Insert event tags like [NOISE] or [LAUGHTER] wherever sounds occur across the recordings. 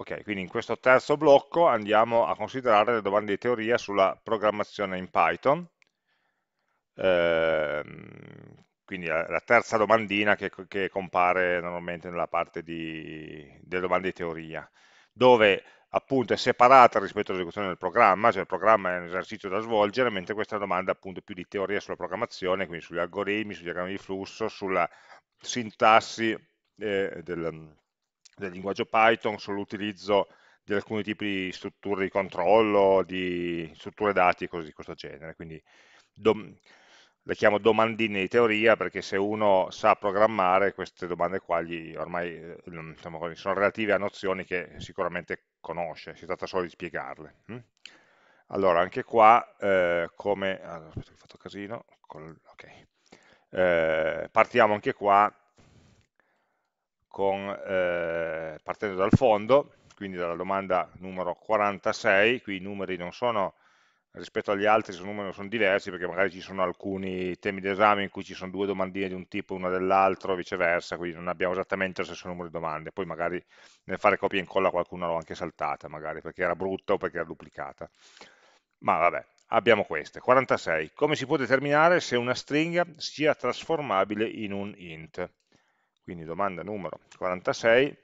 Ok, quindi in questo terzo blocco andiamo a considerare le domande di teoria sulla programmazione in Python, ehm, quindi la, la, terza domandina che, che, compare normalmente nella parte di, delle domande di teoria, dove appunto è separata rispetto all'esecuzione del programma, cioè il programma è un esercizio da svolgere, mentre questa domanda appunto più di teoria sulla programmazione, quindi sugli algoritmi, sugli diagrammi di flusso, sulla sintassi eh, del del linguaggio Python sull'utilizzo di alcuni tipi di strutture di controllo, di strutture dati e cose di questo genere. Quindi le chiamo domandine di teoria perché se uno sa programmare queste domande qua gli ormai eh, diciamo, sono relative a nozioni che sicuramente conosce, si tratta solo di spiegarle. Hm? Allora, anche qua, eh, come... Allora, ah, aspetta, ho fatto casino. Col, okay. eh, partiamo anche qua con, eh, partendo dal fondo, quindi dalla domanda numero 46, qui i numeri non sono rispetto agli altri sono numeri sono diversi perché magari ci sono alcuni temi d'esame in cui ci sono due domandine di un tipo e una dell'altro viceversa, quindi non abbiamo esattamente lo stesso numero di domande, poi magari nel fare copia e incolla qualcuna l'ho anche saltata magari perché era brutta o perché era duplicata, ma vabbè, abbiamo queste, 46, come si può determinare se una stringa sia trasformabile in un int? quindi domanda numero 46,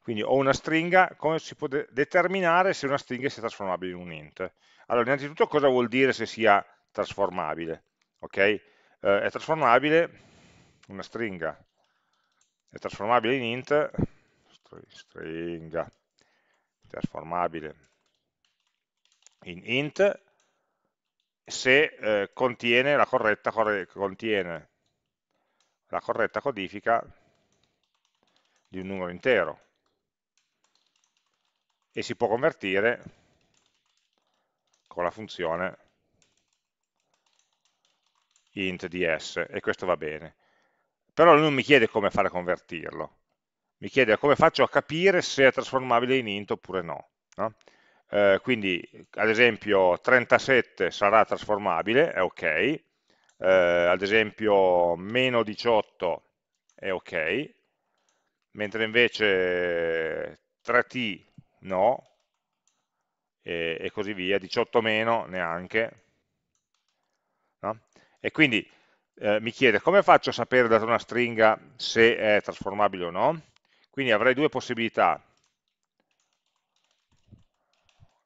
quindi ho una stringa, come si può de determinare se una stringa sia trasformabile in un int? Allora, innanzitutto cosa vuol dire se sia trasformabile? Ok? Eh, è trasformabile una stringa, è trasformabile in int, stringa, trasformabile in int, se eh, contiene la corretta, corre contiene la corretta codifica di un numero intero e si può convertire con la funzione int di s e questo va bene però non mi chiede come fare a convertirlo mi chiede come faccio a capire se è trasformabile in int oppure no, no? Eh, quindi ad esempio 37 sarà trasformabile è ok eh, ad esempio meno 18 è ok, mentre invece 3t no, e, e così via, 18 meno neanche. No? E quindi eh, mi chiede come faccio a sapere data una stringa se è trasformabile o no? Quindi avrei due possibilità.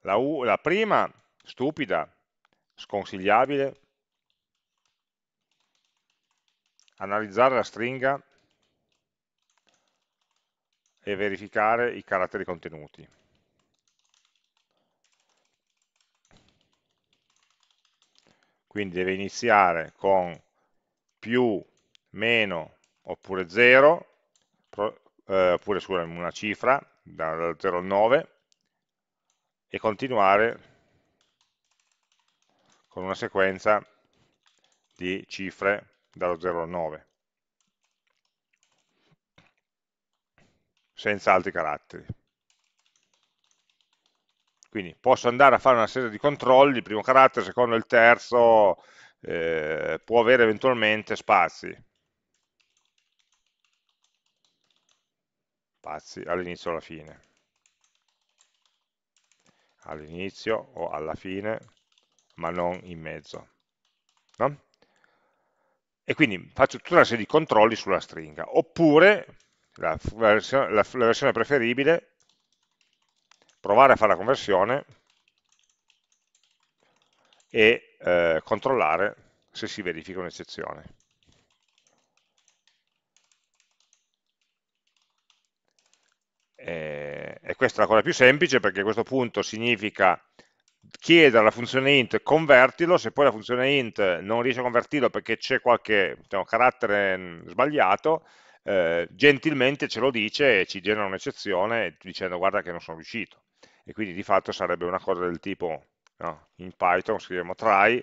La, U, la prima, stupida, sconsigliabile, analizzare la stringa e verificare i caratteri contenuti. Quindi deve iniziare con più, meno oppure 0, eh, oppure scusa, una cifra dal 0 al 9 e continuare con una sequenza di cifre dallo 0 al 9, senza altri caratteri. Quindi posso andare a fare una serie di controlli, primo carattere, secondo il terzo, eh, può avere eventualmente spazi. Spazi all'inizio o alla fine. All'inizio o alla fine, ma non in mezzo. No? e quindi faccio tutta una serie di controlli sulla stringa. Oppure, la, la, versione, la, versione preferibile, provare a fare la conversione e eh, controllare se si verifica un'eccezione. Eh, e questa è la cosa più semplice perché a questo punto significa chiedere alla funzione int convertilo, se poi la funzione int non riesce a convertirlo perché c'è qualche diciamo, carattere mm, sbagliato, eh, gentilmente ce lo dice e ci genera un'eccezione dicendo guarda che non sono riuscito. E quindi di fatto sarebbe una cosa del tipo, no, in Python scriviamo try,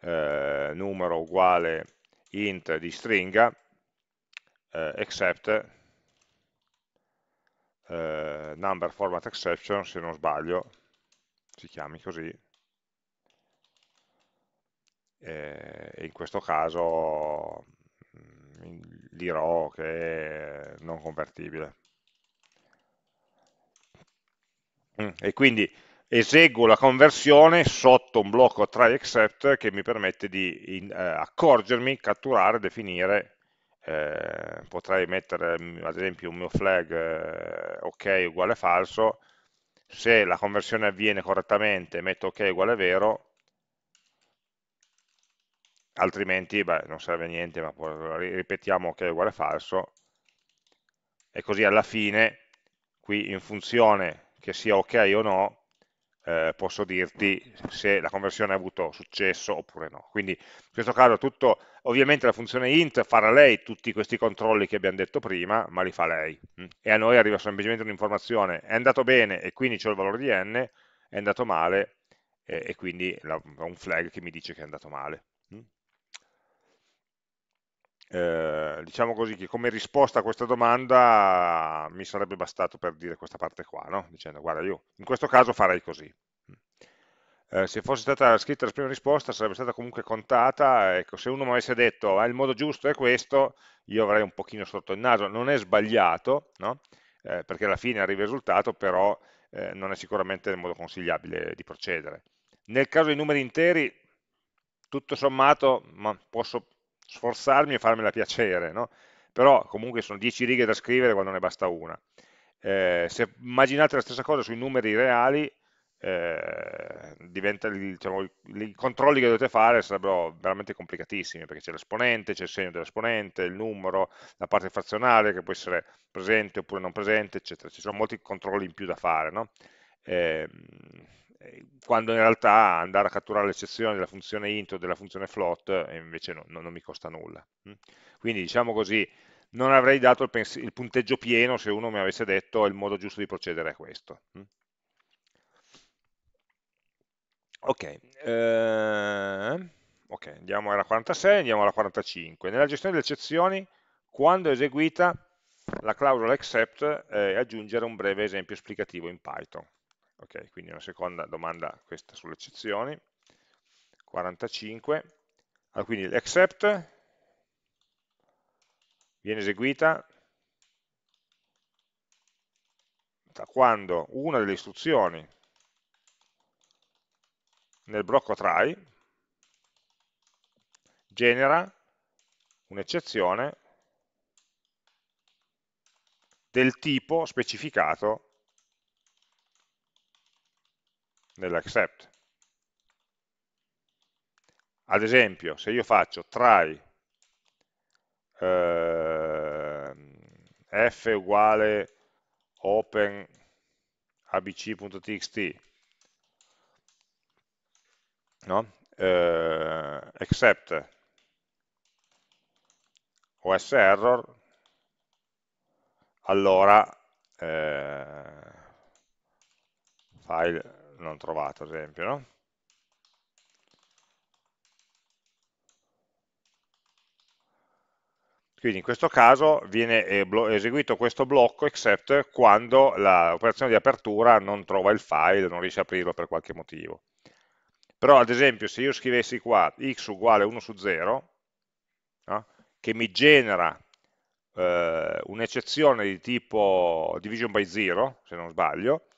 eh, numero uguale int di stringa, eh, except eh, number format exception, se non sbaglio, si chiami così, e in questo caso mm, dirò che è non convertibile. Mm, e quindi eseguo la conversione sotto un blocco try except che mi permette di in, eh, accorgermi, catturare, definire, eh, potrei mettere mm, ad esempio un mio flag eh, ok uguale falso, se la conversione avviene correttamente metto ok uguale vero, altrimenti beh, non serve a niente, ma ripetiamo ok uguale falso, e così alla fine, qui in funzione che sia ok o no, eh, posso dirti se la conversione ha avuto successo oppure no. Quindi in questo caso tutto, ovviamente la funzione int farà lei tutti questi controlli che abbiamo detto prima, ma li fa lei. Mm. E a noi arriva semplicemente un'informazione, è andato bene e quindi c'è il valore di n, è andato male e, eh, e quindi ho un flag che mi dice che è andato male. Mm. Eh, diciamo così che come risposta a questa domanda mi sarebbe bastato per dire questa parte qua, no? dicendo guarda io in questo caso farei così. Mm. Eh, se fosse stata scritta la prima risposta sarebbe stata comunque contata, ecco, se uno mi avesse detto ah, il modo giusto è questo, io avrei un pochino sotto il naso, non è sbagliato, no? eh, perché alla fine arriva il risultato, però eh, non è sicuramente il modo consigliabile di procedere. Nel caso dei numeri interi, tutto sommato, ma posso sforzarmi e farmela piacere, no? però comunque sono 10 righe da scrivere quando ne basta una. Eh, se immaginate la stessa cosa sui numeri reali, eh, diventa, diciamo, i controlli che dovete fare sarebbero veramente complicatissimi perché c'è l'esponente, c'è il segno dell'esponente, il numero, la parte frazionale che può essere presente oppure non presente, eccetera. Ci sono molti controlli in più da fare, no? eh, eh, quando in realtà andare a catturare l'eccezione della funzione int o della funzione float eh, invece no, no, non mi costa nulla. Mm. Quindi diciamo così, non avrei dato il, il, punteggio pieno se uno mi avesse detto il modo giusto di procedere è questo. Mm. Ok, eh, okay. andiamo alla 46, andiamo alla 45. Nella gestione delle eccezioni, quando eseguita la clausola accept, eh, aggiungere un breve esempio esplicativo in Python ok? Quindi una seconda domanda questa sulle eccezioni. 45. Allora, ah, quindi l'except viene eseguita da quando una delle istruzioni nel blocco try genera un'eccezione del tipo specificato dell'accept. Ad esempio, se io faccio try eh, f uguale open abc.txt no? eh, except os error allora eh, file non trovato, ad esempio, no? Quindi in questo caso viene eh, eseguito questo blocco except quando l'operazione di apertura non trova il file, non riesce a aprirlo per qualche motivo. Però ad esempio se io scrivessi qua x uguale 1 su 0, no? che mi genera eh, un'eccezione di tipo division by 0, se non sbaglio,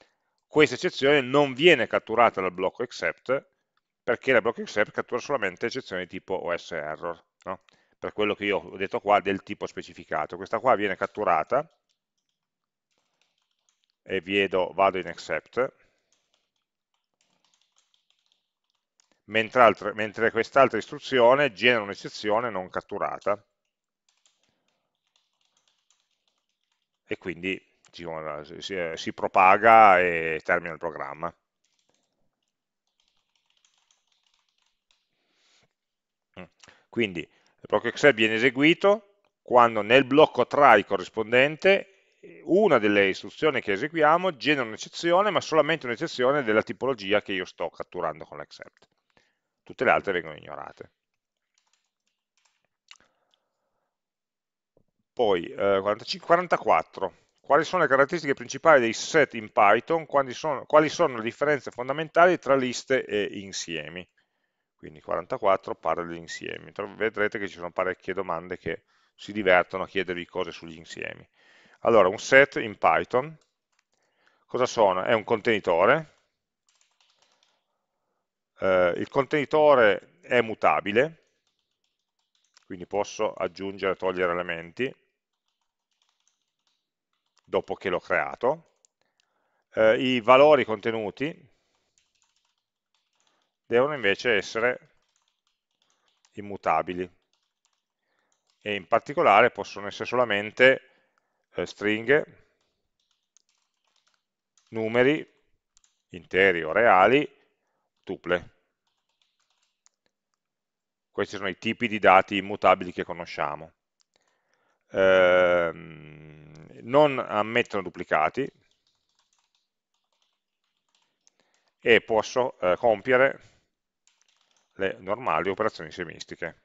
questa eccezione non viene catturata dal blocco except perché la blocco except cattura solamente eccezioni di tipo OS error, no? per quello che io ho detto qua del tipo specificato. Questa qua viene catturata e vedo, vado in except, mentre, mentre quest'altra istruzione genera un'eccezione non catturata e quindi si, si propaga e termina il programma. Quindi il blocco Excel viene eseguito quando nel blocco try corrispondente una delle istruzioni che eseguiamo genera un'eccezione, ma solamente un'eccezione della tipologia che io sto catturando con l'except. Tutte le altre vengono ignorate. Poi eh, 45, 44 quali sono le caratteristiche principali dei set in Python, quali sono, quali sono le differenze fondamentali tra liste e insiemi. Quindi 44 parla degli insiemi. Vedrete che ci sono parecchie domande che si divertono a chiedervi cose sugli insiemi. Allora, un set in Python, cosa sono? È un contenitore. Eh, il contenitore è mutabile, quindi posso aggiungere e togliere elementi dopo che l'ho creato, eh, i valori contenuti devono invece essere immutabili e in particolare possono essere solamente eh, stringhe, numeri interi o reali, tuple. Questi sono i tipi di dati immutabili che conosciamo. Ehm, non ammettono duplicati e posso eh, compiere le normali operazioni semistiche.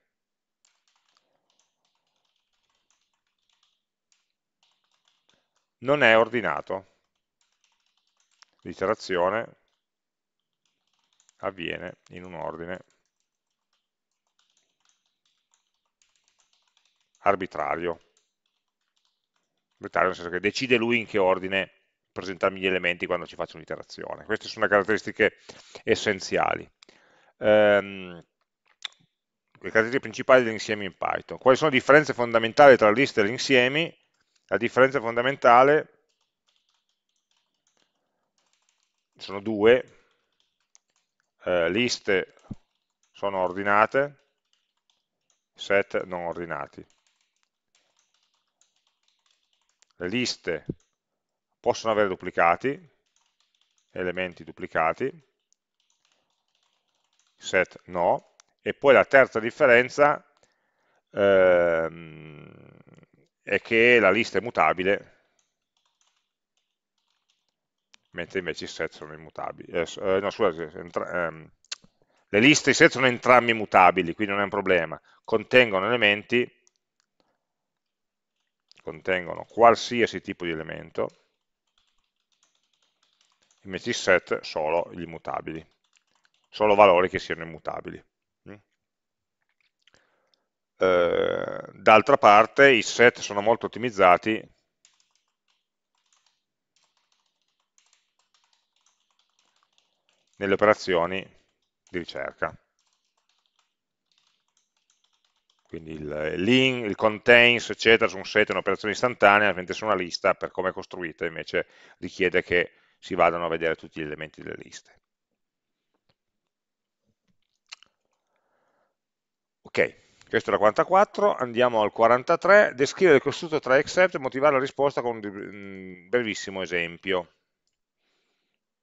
Non è ordinato. L'iterazione avviene in un ordine arbitrario prioritario nel senso che decide lui in che ordine presentarmi gli elementi quando ci faccio un'iterazione. Queste sono le caratteristiche essenziali. Ehm, le caratteristiche principali dell'insieme in Python. Quali sono le differenze fondamentali tra la lista e gli insiemi? La differenza fondamentale sono due, eh, liste sono ordinate, set non ordinati le liste possono avere duplicati, elementi duplicati, set no, e poi la terza differenza ehm, è che la lista è mutabile, mentre invece i set sono immutabili. Eh, eh no, scusate, ehm, le liste e i set sono entrambi mutabili, quindi non è un problema, contengono elementi contengono qualsiasi tipo di elemento, invece i set solo gli immutabili, solo valori che siano immutabili. Mm. Eh, d'altra parte i set sono molto ottimizzati nelle operazioni di ricerca. quindi il link, il contains, eccetera, su un set è un'operazione istantanea, mentre su una lista, per come è costruita, invece richiede che si vadano a vedere tutti gli elementi delle liste. Ok, questo era 44, andiamo al 43, descrivere il costrutto tra except e motivare la risposta con un brevissimo esempio.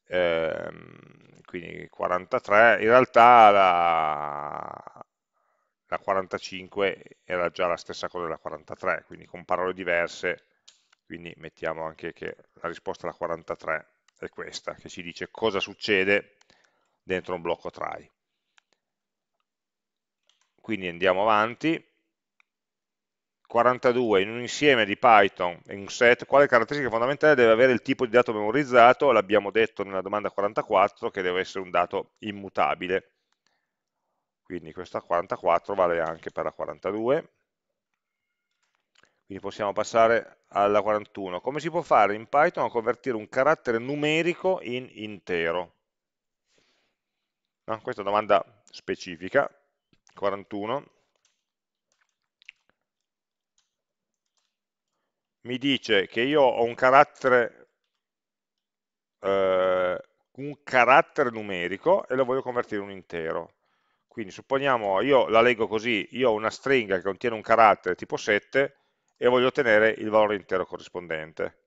Ehm, quindi 43, in realtà la, la 45 era già la stessa cosa della 43, quindi con parole diverse, quindi mettiamo anche che la risposta alla 43 è questa, che ci dice cosa succede dentro un blocco try. Quindi andiamo avanti. 42 in un insieme di Python in un set, quale caratteristica fondamentale deve avere il tipo di dato memorizzato? L'abbiamo detto nella domanda 44 che deve essere un dato immutabile quindi questa 44 vale anche per la 42 quindi possiamo passare alla 41 come si può fare in Python a convertire un carattere numerico in intero no, ah, questa è una domanda specifica 41 mi dice che io ho un carattere, eh, un carattere numerico e lo voglio convertire in un intero quindi supponiamo, io la leggo così, io ho una stringa che contiene un carattere tipo 7 e voglio ottenere il valore intero corrispondente.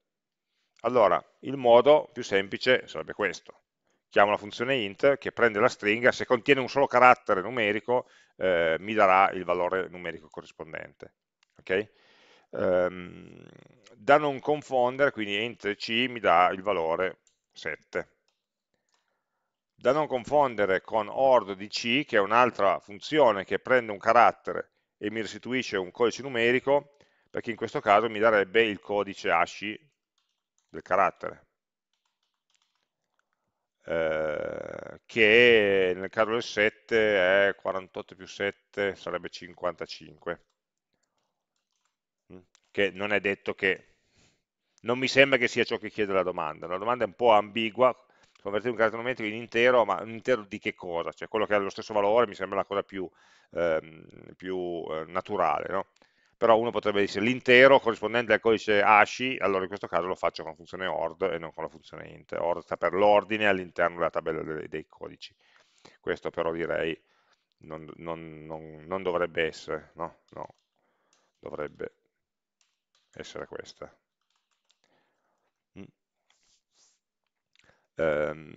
Allora, il modo più semplice sarebbe questo. Chiamo la funzione int che prende la stringa, se contiene un solo carattere numerico eh, mi darà il valore numerico corrispondente. Okay? Um, da non confondere, quindi int c mi dà il valore 7 da non confondere con ORD di C, che è un'altra funzione che prende un carattere e mi restituisce un codice numerico, perché in questo caso mi darebbe il codice asci del carattere, eh, che nel caso del 7 è 48 più 7, sarebbe 55, mm? che non è detto che, non mi sembra che sia ciò che chiede la domanda, la domanda è un po' ambigua, convertire un carattere numerico in intero, ma un intero di che cosa? Cioè quello che ha lo stesso valore mi sembra la cosa più, ehm, più eh, naturale, no? però uno potrebbe dire l'intero corrispondente al codice ASCII, allora in questo caso lo faccio con la funzione ORD e non con la funzione INT. ORD sta per l'ordine all'interno della tabella dei, dei, codici. Questo però direi non, non, non, non dovrebbe essere, no? no? dovrebbe essere questa. ehm,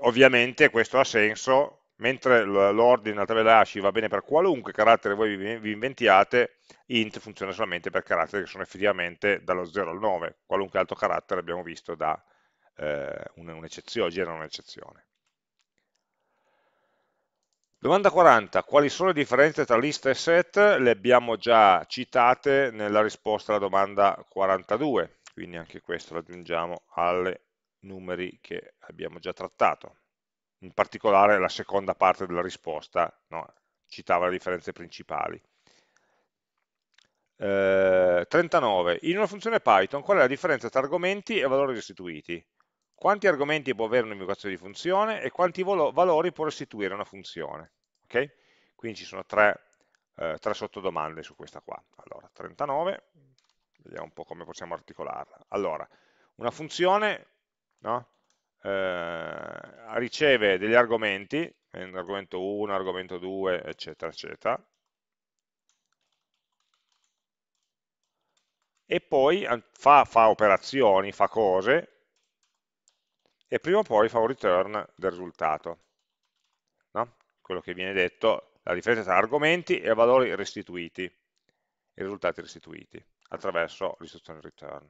ovviamente questo ha senso mentre l'ordine della tabella ASCII va bene per qualunque carattere voi vi inventiate, int funziona solamente per caratteri che sono effettivamente dallo 0 al 9, qualunque altro carattere abbiamo visto da eh, un'eccezione, genera un'eccezione. Domanda 40, quali sono le differenze tra lista e set? Le abbiamo già citate nella risposta alla domanda 42, quindi anche questo lo aggiungiamo alle numeri che abbiamo già trattato. In particolare la seconda parte della risposta no, citava le differenze principali. Eh, 39. In una funzione Python qual è la differenza tra argomenti e valori restituiti? Quanti argomenti può avere un'invocazione di funzione e quanti valori può restituire una funzione? Okay? Quindi ci sono tre, eh, tre sottodomande su questa qua. Allora, 39, vediamo un po' come possiamo articolarla. Allora, una funzione no? eh, riceve degli argomenti, argomento 1, argomento 2, eccetera, eccetera, e poi fa, fa operazioni, fa cose, e prima o poi fa un return del risultato. No? Quello che viene detto, la differenza tra argomenti e valori restituiti, i risultati restituiti, attraverso l'istruzione return.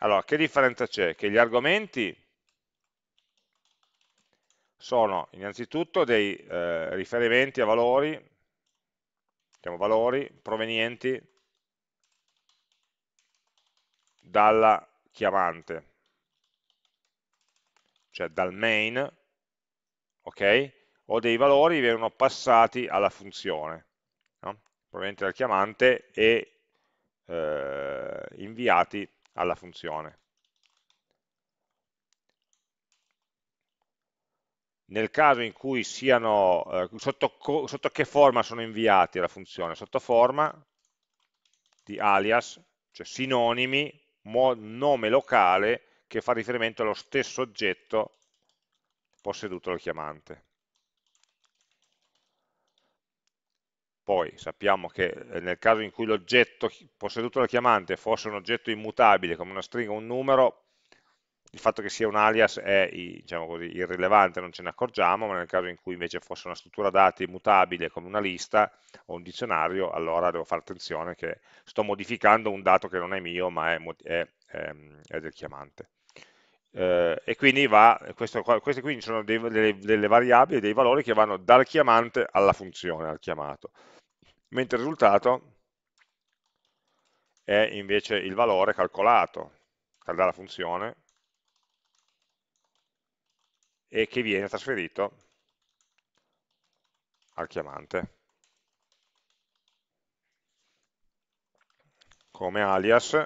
Allora, che differenza c'è? Che gli argomenti sono innanzitutto dei eh, riferimenti a valori, diciamo valori provenienti dalla chiamante, cioè dal main, ok? O dei valori vengono passati alla funzione, no? provenienti dal chiamante e eh, inviati alla funzione. Nel caso in cui siano, eh, sotto, sotto che forma sono inviati alla funzione? Sotto forma di alias, cioè sinonimi, nome locale che fa riferimento allo stesso oggetto posseduto dal chiamante. Poi sappiamo che eh, nel caso in cui l'oggetto posseduto dal chiamante fosse un oggetto immutabile come una stringa o un numero, il fatto che sia un alias è diciamo così, irrilevante, non ce ne accorgiamo, ma nel caso in cui invece fosse una struttura dati immutabile come una lista o un dizionario, allora devo fare attenzione che sto modificando un dato che non è mio ma è, è, è, ehm, è del chiamante. Eh, e quindi va, questo, queste quindi sono dei, delle, delle variabili, dei valori che vanno dal chiamante alla funzione, al chiamato mentre il risultato è invece il valore calcolato dalla funzione e che viene trasferito al chiamante come alias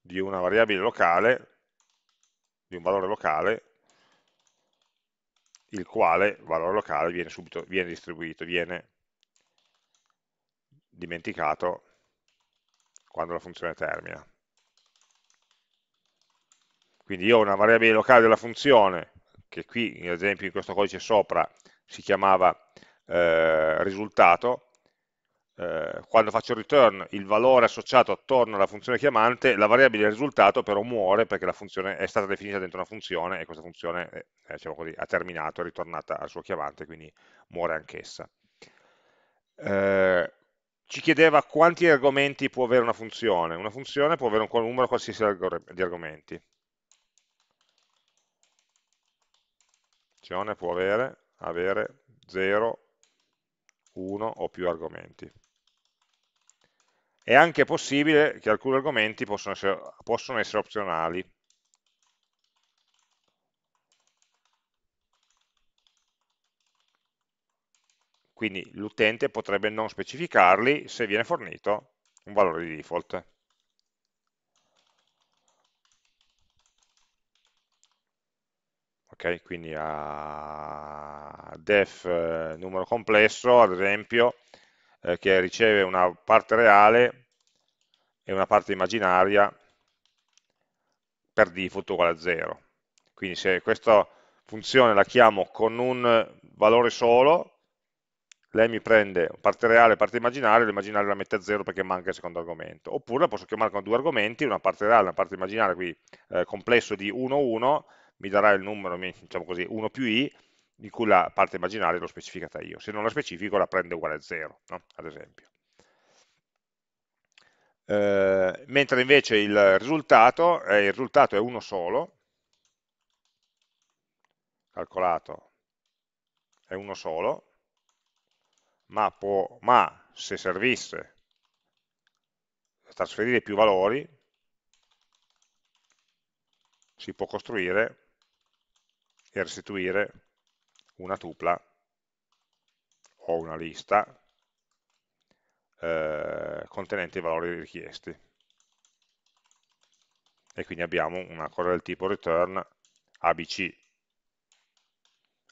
di una variabile locale di un valore locale il quale valore locale viene subito viene distribuito viene dimenticato quando la funzione termina. Quindi io ho una variabile locale della funzione, che qui ad esempio in questo codice sopra si chiamava eh, risultato, eh, quando faccio return il valore associato attorno alla funzione chiamante, la variabile risultato però muore perché la funzione è stata definita dentro una funzione e questa funzione eh, diciamo così, ha terminato, è ritornata al suo chiamante, quindi muore anch'essa. Eh, ci chiedeva quanti argomenti può avere una funzione. Una funzione può avere un numero qualsiasi di argomenti. La funzione può avere, avere 0, 1 o più argomenti. È anche possibile che alcuni argomenti possono essere, possono essere opzionali. quindi l'utente potrebbe non specificarli se viene fornito un valore di default. Ok, quindi a def eh, numero complesso, ad esempio, eh, che riceve una parte reale e una parte immaginaria per default uguale a 0. Quindi se questa funzione la chiamo con un valore solo, lei mi prende parte reale e parte immaginaria, l'immaginaria la mette a zero perché manca il secondo argomento. Oppure la posso chiamare con due argomenti, una parte reale e una parte immaginaria, quindi eh, complesso di 1, 1, mi darà il numero, diciamo così, 1 più i, di cui la parte immaginaria l'ho specificata io. Se non la specifico la prende uguale a 0, no? ad esempio. Eh, mentre invece il risultato, eh, il risultato è uno solo, calcolato, è uno solo, ma, può, ma se servisse trasferire più valori, si può costruire e restituire una tupla o una lista eh, contenente i valori richiesti. E quindi abbiamo una cosa del tipo return abc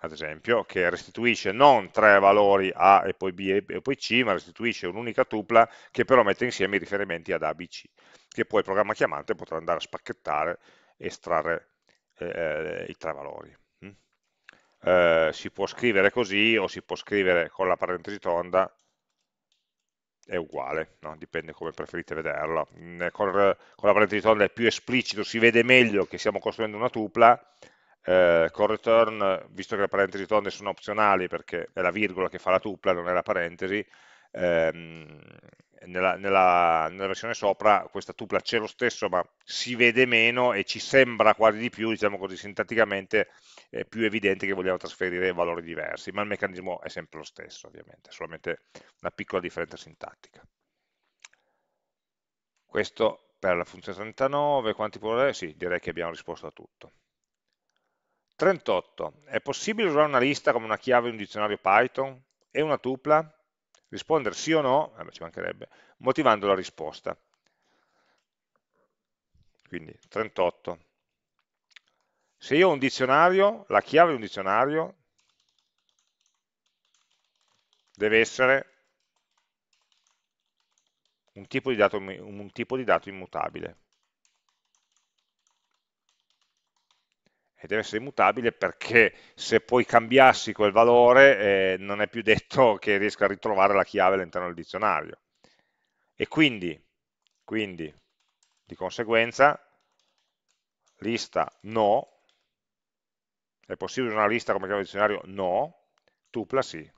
ad esempio, che restituisce non tre valori A e poi B e poi C, ma restituisce un'unica tupla che però mette insieme i riferimenti ad A, B, C, che poi il programma chiamante potrà andare a spacchettare e estrarre eh, eh i tre valori. Mm? Eh, si può scrivere così o si può scrivere con la parentesi tonda, è uguale, no? dipende come preferite vederlo. Mm, con, con la parentesi tonda è più esplicito, si vede meglio che stiamo costruendo una tupla, eh, call return, visto che le parentesi tonde sono opzionali perché è la virgola che fa la tupla, non è la parentesi, ehm, nella, nella, nella, versione sopra questa tupla c'è lo stesso ma si vede meno e ci sembra quasi di più, diciamo così sinteticamente, è più evidente che vogliamo trasferire valori diversi, ma il meccanismo è sempre lo stesso ovviamente, solamente una piccola differenza sintattica. Questo per la funzione 39, quanti può avere? Sì, direi che abbiamo risposto a tutto. 38. È possibile usare una lista come una chiave di un dizionario Python? E una tupla? Rispondere sì o no, eh ci mancherebbe, motivando la risposta. Quindi 38. Se io ho un dizionario, la chiave di un dizionario deve essere un tipo di dato, un tipo di dato immutabile. e deve essere immutabile perché se poi cambiassi quel valore eh, non è più detto [LAUGHS] che riesca a ritrovare la chiave all'interno del dizionario. E quindi, quindi, di conseguenza, lista no, è possibile usare una lista come chiave dizionario? No, tupla sì.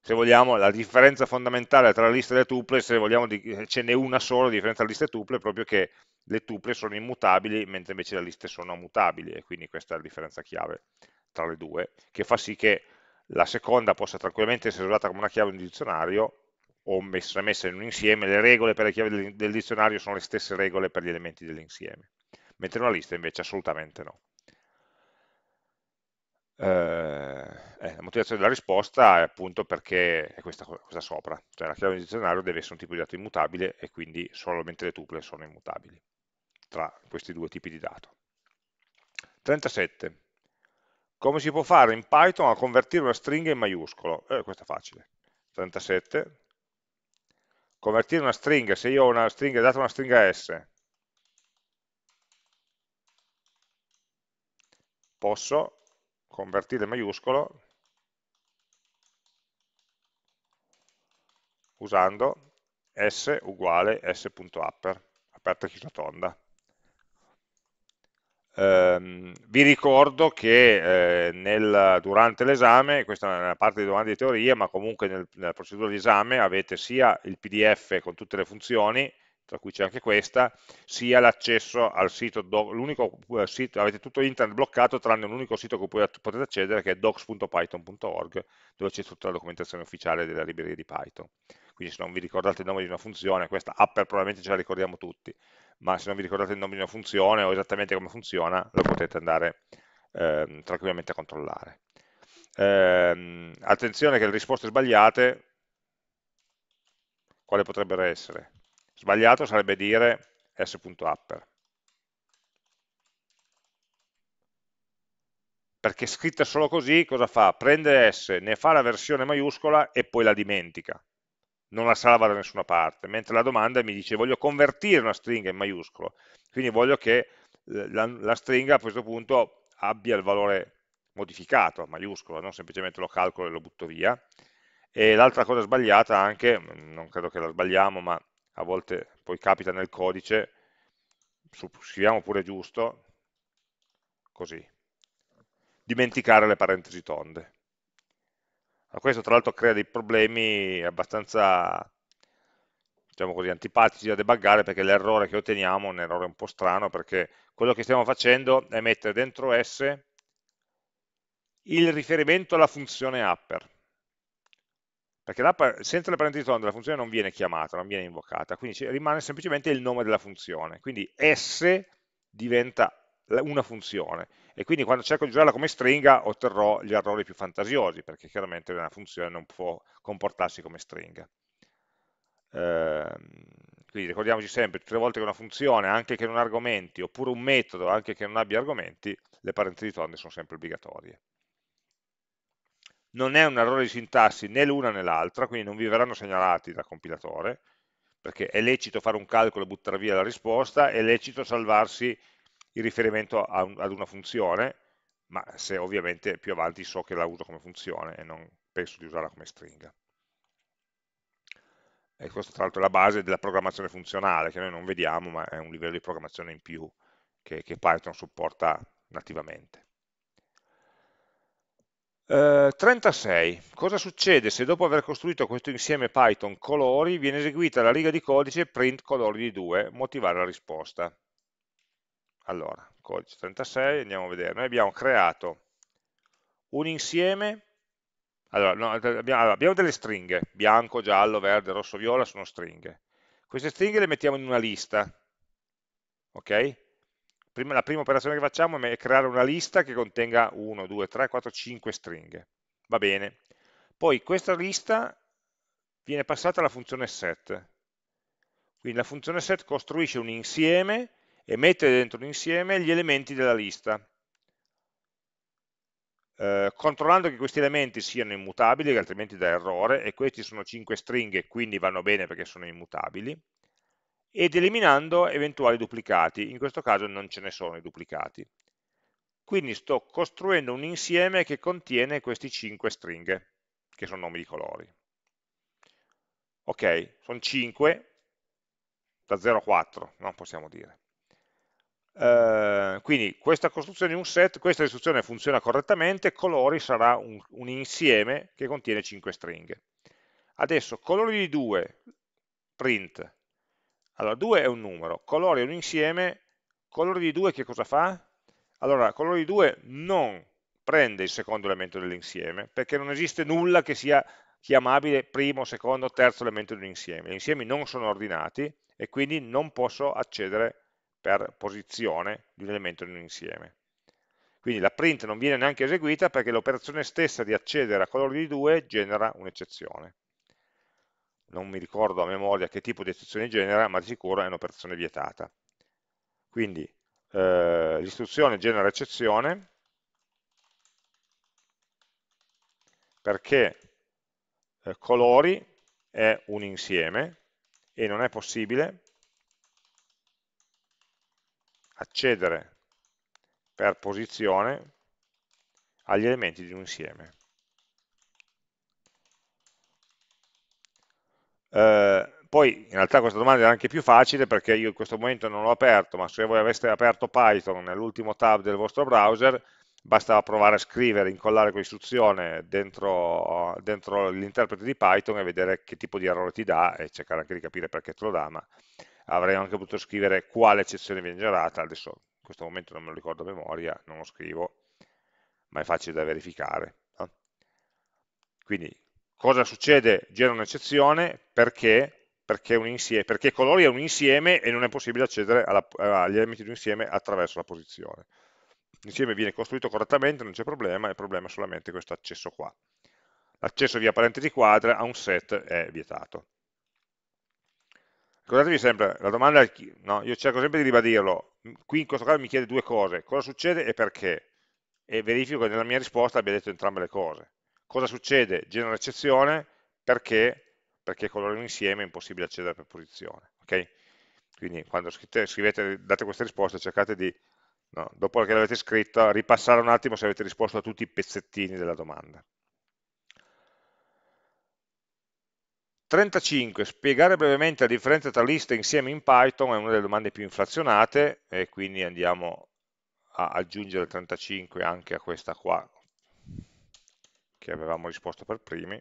Se vogliamo, la differenza fondamentale tra la lista e le tuple, se vogliamo, eh, ce n'è una sola differenza tra la lista e tuple, proprio che le tuple sono immutabili, mentre invece le liste sono mutabili, e quindi questa è la differenza chiave tra le due, che fa sì che la seconda possa tranquillamente essere usata come una chiave in un dizionario o messa, messa in un insieme, le regole per le chiavi del, del dizionario sono le stesse regole per gli elementi dell'insieme, mentre una lista invece assolutamente no. Eh, eh la motivazione della risposta è appunto perché è questa cosa sopra, cioè la chiave di dizionario deve essere un tipo di dato immutabile e quindi solamente le tuple sono immutabili tra questi due tipi di dato. 37. Come si può fare in Python a convertire una stringa in maiuscolo? Eh, questo è facile. 37. Convertire una stringa, se io ho una stringa, data una stringa S, posso convertire in maiuscolo usando s uguale s.upper, aperta e chiusa tonda. Ehm, vi ricordo che eh, nel, durante l'esame, questa è una parte di domande di teoria, ma comunque nel, nella procedura di esame avete sia il PDF con tutte le funzioni, tra cui c'è anche questa, sia l'accesso al sito, l'unico eh, sito, avete tutto internet bloccato tranne un unico sito a cui potete accedere che è docs.python.org dove c'è tutta la documentazione ufficiale della libreria di Python quindi se non vi ricordate il nome di una funzione, questa upper probabilmente ce la ricordiamo tutti, ma se non vi ricordate il nome di una funzione o esattamente come funziona, lo potete andare eh, tranquillamente a controllare. Eh, attenzione che le risposte sbagliate, quale potrebbero essere? Sbagliato sarebbe dire s.upper. Perché scritta solo così, cosa fa? Prende S, ne fa la versione maiuscola e poi la dimentica non la salva da nessuna parte, mentre la domanda mi dice voglio convertire una stringa in maiuscolo, quindi voglio che eh, la, la stringa a questo punto abbia il valore modificato, maiuscolo, non semplicemente lo calcolo e lo butto via. E l'altra cosa sbagliata anche, non credo che la sbagliamo, ma a volte poi capita nel codice, scriviamo pure giusto, così, dimenticare le parentesi tonde. Questo tra l'altro crea dei problemi abbastanza diciamo così, antipatici da debuggare perché l'errore che otteniamo è un errore un po' strano perché quello che stiamo facendo è mettere dentro S il riferimento alla funzione upper perché l'upper senza le parentesi della funzione non viene chiamata, non viene invocata quindi rimane semplicemente il nome della funzione quindi S diventa una funzione e quindi quando cerco di usarla come stringa otterrò gli errori più fantasiosi perché chiaramente una funzione non può comportarsi come stringa eh, quindi ricordiamoci sempre tutte le volte che una funzione anche che non ha argomenti oppure un metodo anche che non abbia argomenti le parentesi di torne sono sempre obbligatorie non è un errore di sintassi né l'una né l'altra quindi non vi verranno segnalati dal compilatore perché è lecito fare un calcolo e buttare via la risposta è lecito salvarsi il riferimento un, ad una funzione, ma se ovviamente più avanti so che la uso come funzione e non penso di usarla come stringa. E questa tra l'altro è la base della programmazione funzionale, che noi non vediamo, ma è un livello di programmazione in più che, che Python supporta nativamente. Uh, eh, 36. Cosa succede se dopo aver costruito questo insieme Python colori viene eseguita la riga di codice print colori di 2? Motivare la risposta. Allora, codice 36, andiamo a vedere. Noi abbiamo creato un insieme, allora, no, abbiamo, abbiamo delle stringhe, bianco, giallo, verde, rosso, viola, sono stringhe. Queste stringhe le mettiamo in una lista, ok? Prima, la prima operazione che facciamo è creare una lista che contenga 1, 2, 3, 4, 5 stringhe. Va bene. Poi questa lista viene passata alla funzione set. Quindi la funzione set costruisce un insieme e mettere dentro un insieme gli elementi della lista, eh, controllando che questi elementi siano immutabili, che altrimenti dà errore, e questi sono 5 stringhe, quindi vanno bene perché sono immutabili, ed eliminando eventuali duplicati, in questo caso non ce ne sono i duplicati. Quindi sto costruendo un insieme che contiene queste 5 stringhe, che sono nomi di colori. Ok, sono 5, da 0 a 4, non possiamo dire. Eh, quindi questa costruzione di un set, questa istruzione funziona correttamente, colori sarà un, un insieme che contiene 5 stringhe. Adesso colori di 2, print. Allora 2 è un numero, colori è un insieme, colori di 2 che cosa fa? Allora colori di 2 non prende il secondo elemento dell'insieme, perché non esiste nulla che sia chiamabile primo, secondo, terzo elemento di un insieme. Gli insiemi non sono ordinati e quindi non posso accedere a per posizione di un elemento in un insieme. Quindi la print non viene neanche eseguita perché l'operazione stessa di accedere a colori di 2 genera un'eccezione. Non mi ricordo a memoria che tipo di eccezione genera, ma di sicuro è un'operazione vietata. Quindi eh, l'istruzione genera eccezione perché eh, colori è un insieme e non è possibile accedere per posizione agli elementi di un insieme. Eh, poi in realtà questa domanda è anche più facile perché io in questo momento non l'ho aperto, ma se voi aveste aperto Python nell'ultimo tab del vostro browser, bastava provare a scrivere, incollare quell'istruzione dentro, dentro l'interprete di Python e vedere che tipo di errore ti dà e cercare anche di capire perché te lo dà, ma avrei anche potuto scrivere quale eccezione viene generata, adesso in questo momento non me lo ricordo a memoria, non lo scrivo, ma è facile da verificare. No? Quindi cosa succede? Genera un'eccezione perché, perché, un perché colori è un insieme e non è possibile accedere alla, agli elementi di un insieme attraverso la posizione. L'insieme viene costruito correttamente, non c'è problema, il problema è solamente questo accesso qua. L'accesso via parentesi quadra a un set è vietato. Ricordatevi sempre, la domanda, no, io cerco sempre di ribadirlo, qui in questo caso mi chiede due cose, cosa succede e perché, e verifico che nella mia risposta abbia detto entrambe le cose. Cosa succede? Genera eccezione, perché? Perché colorano insieme è impossibile accedere per posizione. ok? Quindi quando scrivete, date queste risposte cercate di, no, dopo che l'avete scritta, ripassare un attimo se avete risposto a tutti i pezzettini della domanda. 35. Spiegare brevemente la differenza tra liste e insieme in Python è una delle domande più inflazionate e quindi andiamo a aggiungere 35 anche a questa qua che avevamo risposto per primi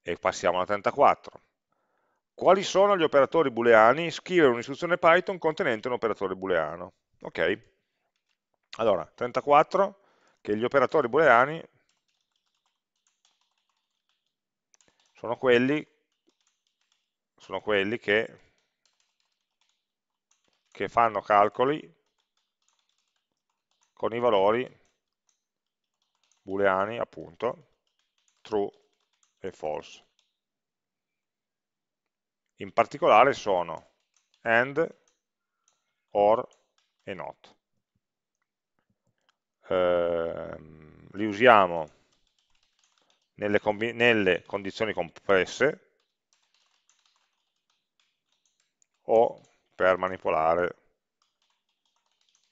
e passiamo alla 34. Quali sono gli operatori booleani? Scrivere un'istruzione Python contenente un operatore booleano. Ok. Allora, 34, che gli operatori booleani sono quelli, sono quelli che, che fanno calcoli con i valori booleani appunto true e false in particolare sono AND, OR e NOT eh, li usiamo nelle, nelle condizioni complesse o per manipolare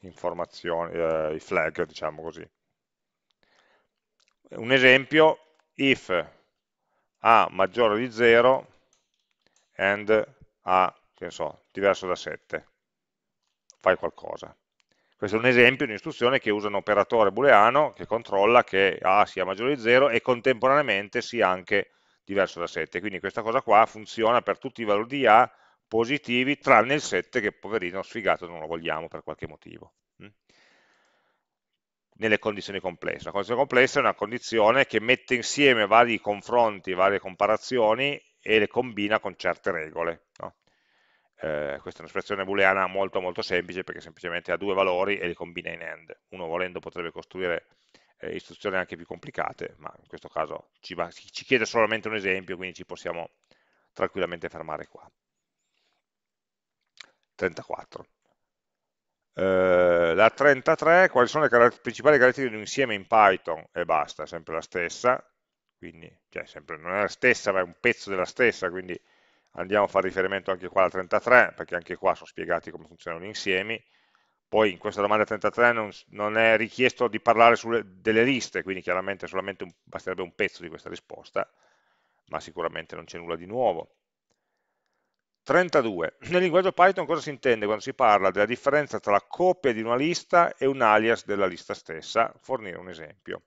informazioni, eh, i flag, diciamo così. Un esempio, if a maggiore di 0 and a, che ne so, diverso da 7, fai qualcosa. Questo è un esempio di un'istruzione che usa un operatore booleano che controlla che A sia maggiore di 0 e contemporaneamente sia anche diverso da 7. Quindi questa cosa qua funziona per tutti i valori di A positivi, tranne il 7 che poverino sfigato non lo vogliamo per qualche motivo. Mm? Nelle condizioni complesse. La condizione complessa è una condizione che mette insieme vari confronti, varie comparazioni e le combina con certe regole. No? Eh, questa è un'espressione booleana molto molto semplice perché semplicemente ha due valori e li combina in AND. Uno volendo potrebbe costruire eh, istruzioni anche più complicate, ma in questo caso ci, va, ci, chiede solamente un esempio, quindi ci possiamo tranquillamente fermare qua. 34. Eh, la 33, quali sono le car principali caratteristiche di un insieme in Python? E basta, sempre la stessa, quindi, cioè sempre, non è la stessa, ma è un pezzo della stessa, quindi andiamo a fare riferimento anche qua alla 33, perché anche qua sono spiegati come funzionano gli insiemi, poi in questa domanda 33 non, non è richiesto di parlare sulle, delle liste, quindi chiaramente solamente un, basterebbe un pezzo di questa risposta, ma sicuramente non c'è nulla di nuovo. 32. Nel linguaggio Python cosa si intende quando si parla della differenza tra la copia di una lista e un alias della lista stessa? Fornire un esempio.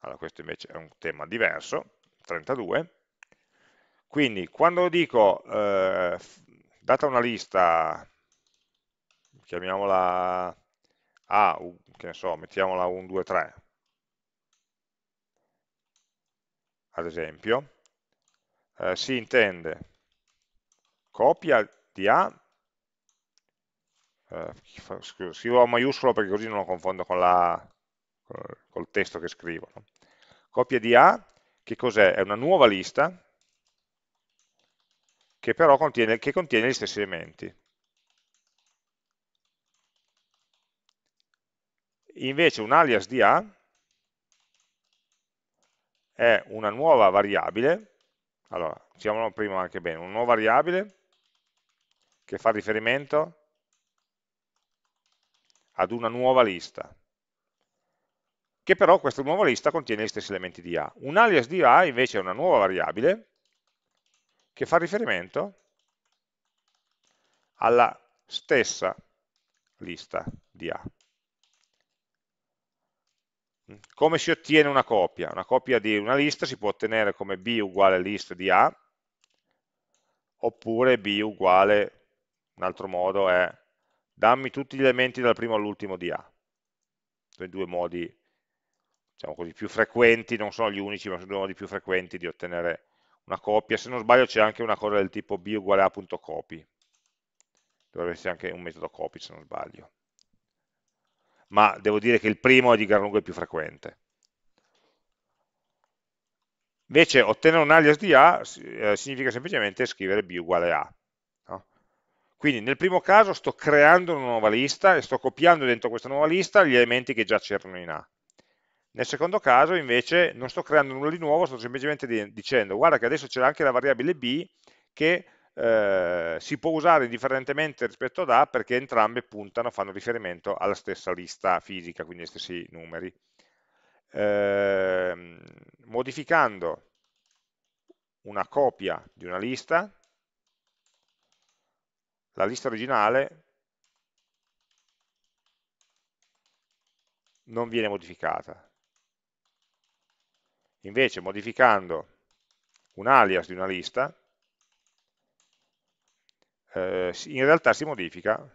Allora questo invece è un tema diverso. 32. Quindi quando dico eh, data una lista, chiamiamola A, che ne so, mettiamola 1, 2, 3, ad esempio, eh, si intende copia di A, eh, scusa, scrivo A maiuscolo perché così non lo confondo con la, col, testo che scrivo, copia di A, che cos'è? È una nuova lista che però contiene, che contiene gli stessi elementi. Invece un alias di A è una nuova variabile, allora, diciamolo prima anche bene, una nuova variabile che fa riferimento ad una nuova lista, che però questa nuova lista contiene gli stessi elementi di A. Un alias di A invece è una nuova variabile che fa riferimento alla stessa lista di A. Come si ottiene una copia? Una copia di una lista si può ottenere come B uguale list di A, oppure B uguale, un altro modo è dammi tutti gli elementi dal primo all'ultimo di A. Sono i due modi, diciamo così, più frequenti, non sono gli unici, ma sono i due modi più frequenti di ottenere una coppia, se non sbaglio c'è anche una cosa del tipo b uguale a.copy, dovrebbe essere anche un metodo copy se non sbaglio, ma devo dire che il primo è di gran lunga il più frequente. Invece ottenere un alias di A eh, significa semplicemente scrivere B uguale A. No? Quindi nel primo caso sto creando una nuova lista e sto copiando dentro questa nuova lista gli elementi che già c'erano in A. Nel secondo caso invece non sto creando nulla di nuovo, sto semplicemente dicendo guarda che adesso c'è anche la variabile b che eh, si può usare indifferentemente rispetto ad A perché entrambe puntano, fanno riferimento alla stessa lista fisica, quindi agli stessi numeri. Eh, modificando una copia di una lista, la lista originale non viene modificata, Invece modificando un alias di una lista, eh, in realtà si modifica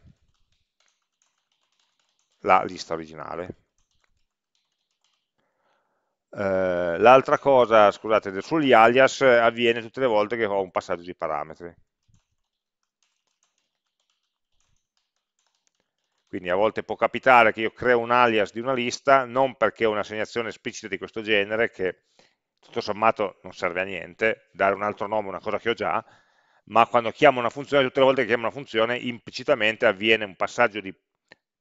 la lista originale. Eh, l'altra cosa, scusate, sugli alias eh, avviene tutte le volte che ho un passaggio di parametri. Quindi a volte può capitare che io creo un alias di una lista non perché ho un'assegnazione esplicita di questo genere che tutto sommato non serve a niente, dare un altro nome a una cosa che ho già, ma quando chiamo una funzione, tutte le volte che chiamo una funzione, implicitamente avviene un passaggio di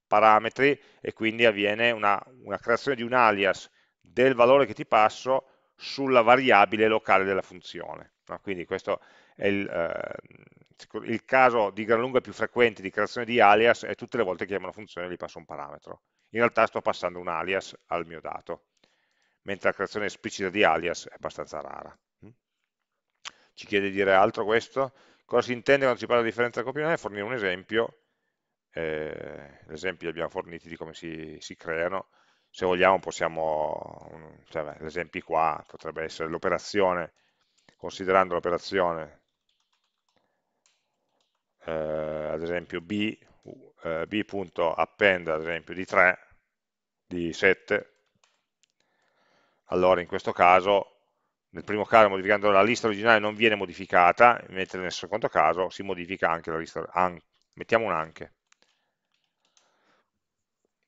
parametri e quindi avviene una, una creazione di un alias del valore che ti passo sulla variabile locale della funzione. No? Quindi questo è il, eh, il, caso di gran lunga più frequente di creazione di alias è tutte le volte che chiamo una funzione e gli passo un parametro. In realtà sto passando un alias al mio dato mentre la creazione esplicita di alias è abbastanza rara. Mm? Ci chiede di dire altro questo? Cosa si intende quando si parla di differenza di copionale? Fornire un esempio, eh, l'esempio li abbiamo forniti di come si, si creano, se vogliamo possiamo, mm, cioè, gli qua potrebbe essere l'operazione, considerando l'operazione, eh, ad esempio b, uh, eh, b.append ad esempio di 3, di 7, allora in questo caso, nel primo caso modificando la lista originale non viene modificata, mentre nel secondo caso si modifica anche la lista, an, mettiamo un anche,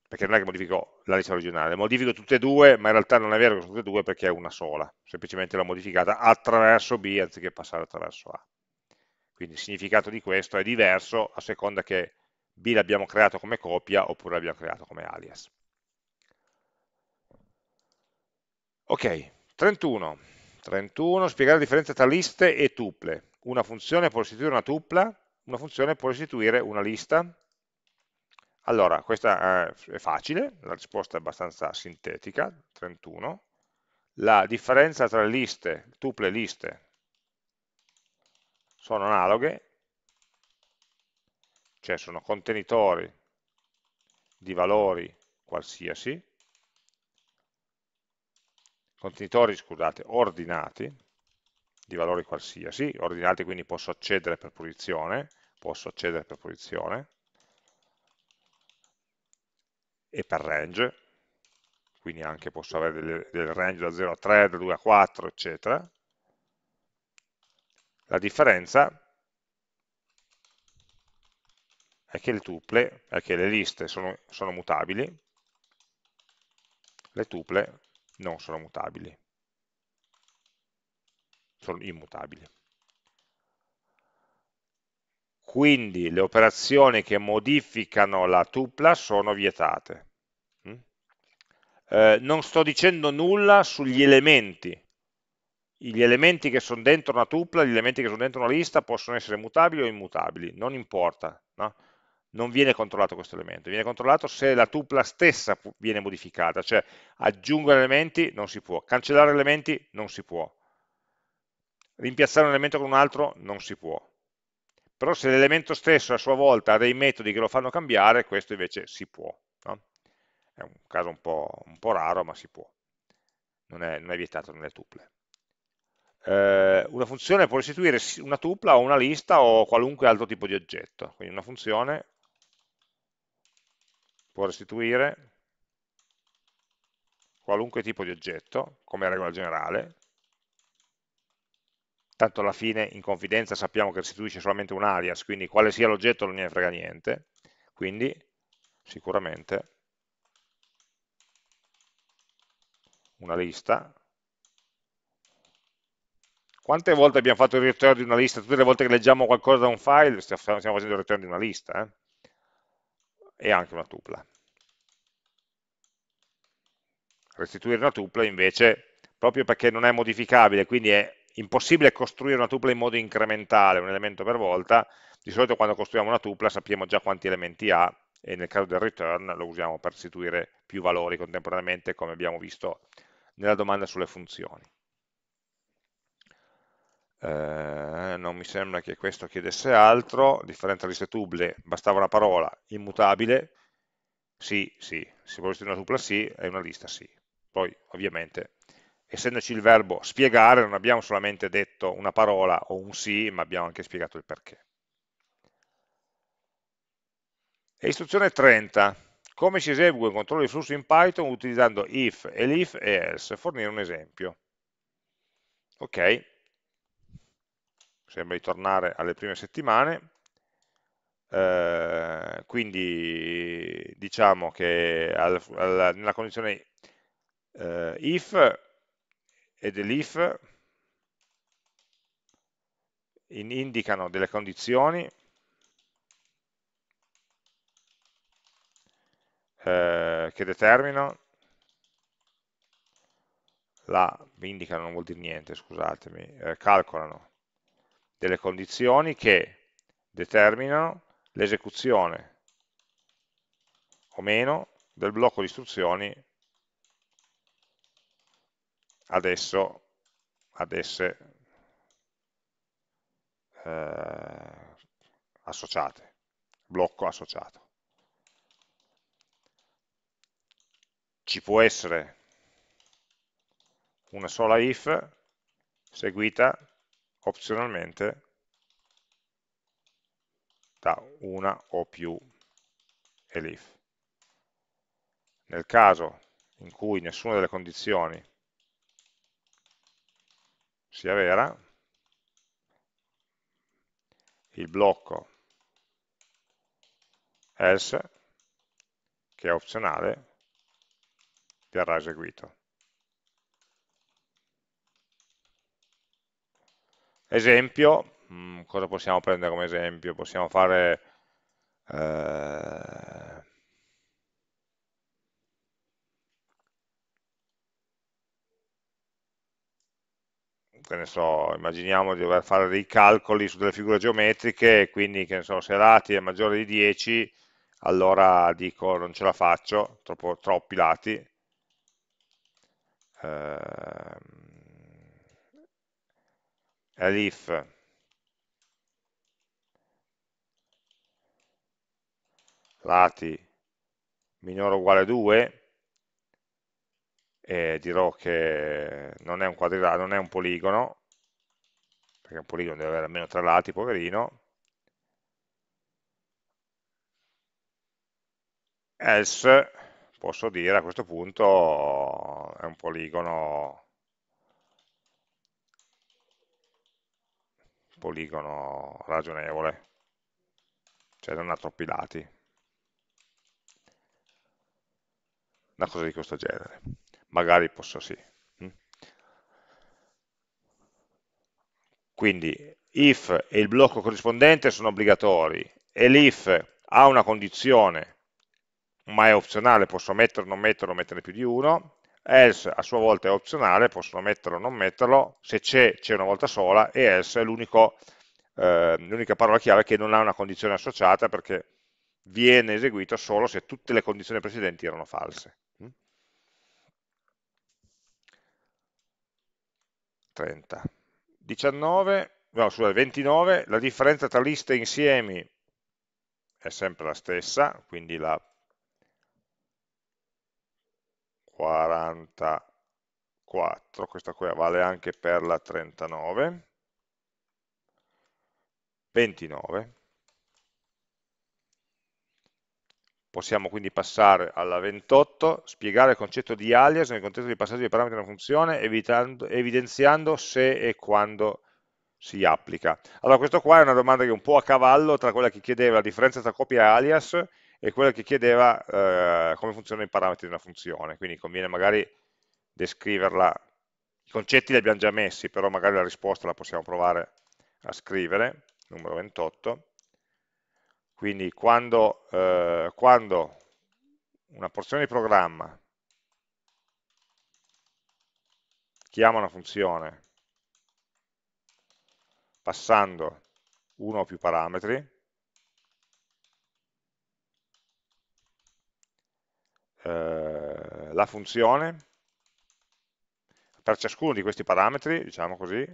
perché non è che modifico la lista originale, modifico tutte e due, ma in realtà non è vero che sono tutte e due perché è una sola, semplicemente l'ho modificata attraverso B anziché passare attraverso A. Quindi il significato di questo è diverso a seconda che B l'abbiamo creato come copia oppure l'abbiamo creato come alias. Ok, 31. 31. Spiegare la differenza tra liste e tuple. Una funzione può restituire una tupla, una funzione può restituire una lista. Allora, questa eh, è facile, la risposta è abbastanza sintetica, 31. La differenza tra liste, tuple e liste sono analoghe, cioè sono contenitori di valori qualsiasi, contenitori scusate, ordinati, di valori qualsiasi, ordinati quindi posso accedere per posizione, posso accedere per posizione, e per range, quindi anche posso avere del, del range da 0 a 3, da 2 a 4, eccetera. La differenza è che, il tuple, è che le liste sono, sono mutabili, le tuple non sono mutabili, sono immutabili. Quindi le operazioni che modificano la tupla sono vietate. Mm? Eh, non sto dicendo nulla sugli elementi. Gli elementi che sono dentro una tupla, gli elementi che sono dentro una lista possono essere mutabili o immutabili, non importa. No? non viene controllato questo elemento, viene controllato se la tupla stessa viene modificata, cioè aggiungere elementi non si può, cancellare elementi non si può, rimpiazzare un elemento con un altro non si può. Però se l'elemento stesso a sua volta ha dei metodi che lo fanno cambiare, questo invece si può. No? È un caso un po', un po', raro, ma si può. Non è, non è vietato nelle tuple. Eh, una funzione può restituire una tupla o una lista o qualunque altro tipo di oggetto. Quindi una funzione può restituire qualunque tipo di oggetto, come regola generale, tanto alla fine in confidenza sappiamo che restituisce solamente un alias, quindi quale sia l'oggetto non ne frega niente, quindi sicuramente una lista. Quante volte abbiamo fatto il return di una lista? Tutte le volte che leggiamo qualcosa da un file stiamo facendo il return di una lista, eh? e anche una tupla. Restituire una tupla invece, proprio perché non è modificabile, quindi è impossibile costruire una tupla in modo incrementale, un elemento per volta, di solito quando costruiamo una tupla sappiamo già quanti elementi ha e nel caso del return lo usiamo per restituire più valori contemporaneamente come abbiamo visto nella domanda sulle funzioni. Eh, eh, non mi sembra che questo chiedesse altro, differente lista tuple, bastava una parola, immutabile, sì, sì, se voleste una tupla sì, è una lista sì. Poi, ovviamente, essendoci il verbo spiegare, non abbiamo solamente detto una parola o un sì, ma abbiamo anche spiegato il perché. E istruzione 30. Come si esegue un controllo di flusso in Python utilizzando if, elif e else? Fornire un esempio. Ok, sembra di tornare alle prime settimane, eh, quindi diciamo che al, al, nella condizione eh, if e dell'if in, indicano delle condizioni eh, che determinano la, indicano non vuol dire niente, scusatemi, eh, calcolano delle condizioni che determinano l'esecuzione o meno del blocco di istruzioni adesso ad esse eh, associate, blocco associato. Ci può essere una sola if seguita opzionalmente da una o più elif. Nel caso in cui nessuna delle condizioni sia vera, il blocco else, che è opzionale, verrà eseguito. Esempio, mh, mm, cosa possiamo prendere come esempio? Possiamo fare... Eh, che ne so, immaginiamo di dover fare dei calcoli su delle figure geometriche e quindi, che ne so, se lati è maggiore di 10, allora dico non ce la faccio, troppo, troppi lati. Ehm, elif lati minore o uguale a 2 e dirò che non è un quadrilatero, non è un poligono perché un poligono deve avere almeno tre lati, poverino else posso dire a questo punto è un poligono poligono ragionevole, cioè non ha troppi lati. Una cosa di questo genere. Magari posso sì. Mm? Quindi if e il blocco corrispondente sono obbligatori e l'if ha una condizione ma è opzionale, posso metterlo, non metterlo, mettere più di uno, else a sua volta è opzionale, possono metterlo o non metterlo, se c'è c'è una volta sola e else è eh, l'unica eh, parola chiave che non ha una condizione associata perché viene eseguito solo se tutte le condizioni precedenti erano false. 30. Mm? 19, no, scusate, 29, la differenza tra liste e insiemi è sempre la stessa, quindi la 44, questa qua vale anche per la 39, 29. Possiamo quindi passare alla 28, spiegare il concetto di alias nel contesto di passaggio dei parametri di una funzione, evidenziando se e quando si applica. Allora, questa qua è una domanda che è un po' a cavallo tra quella che chiedeva la differenza tra copia e alias e quello che chiedeva eh, come funzionano i parametri di una funzione, quindi conviene magari descriverla, i concetti li abbiamo già messi, però magari la risposta la possiamo provare a scrivere, numero 28, quindi quando, eh, quando una porzione di programma chiama una funzione passando uno o più parametri, eh, la funzione per ciascuno di questi parametri, diciamo così,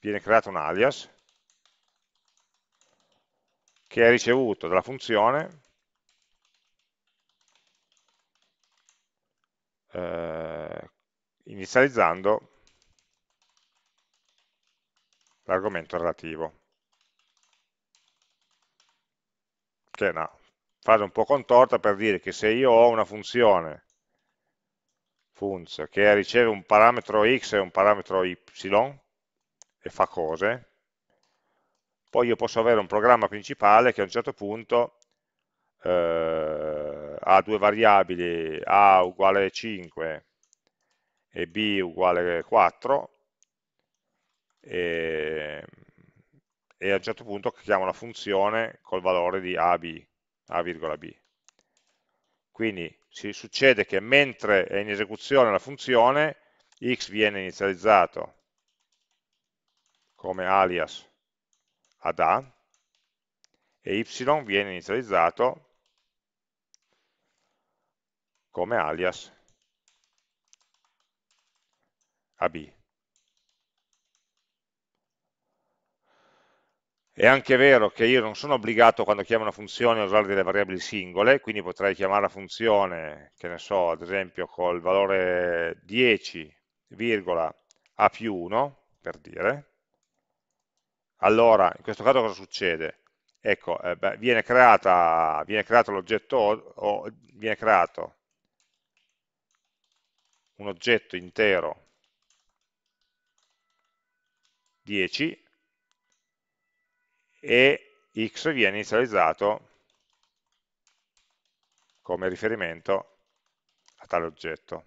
viene creato un alias che è ricevuto dalla funzione eh, inizializzando l'argomento relativo, che è una frase un po' contorta per dire che se io ho una funzione funz che riceve un parametro x e un parametro y e fa cose, poi io posso avere un programma principale che a un certo punto eh, ha due variabili a uguale 5 e b uguale 4 e, e a un certo punto chiama una funzione col valore di a, b a, B. Quindi si succede che mentre è in esecuzione la funzione, x viene inizializzato come alias ad A e y viene inizializzato come alias a B. È anche vero che io non sono obbligato quando chiamo una funzione a usare delle variabili singole, quindi potrei chiamare la funzione, che ne so, ad esempio col valore 10, a più 1, per dire. Allora, in questo caso cosa succede? Ecco, eh, beh, viene, creata, viene creato l'oggetto, o, o, viene creato un oggetto intero 10 e x viene inizializzato come riferimento a tale oggetto.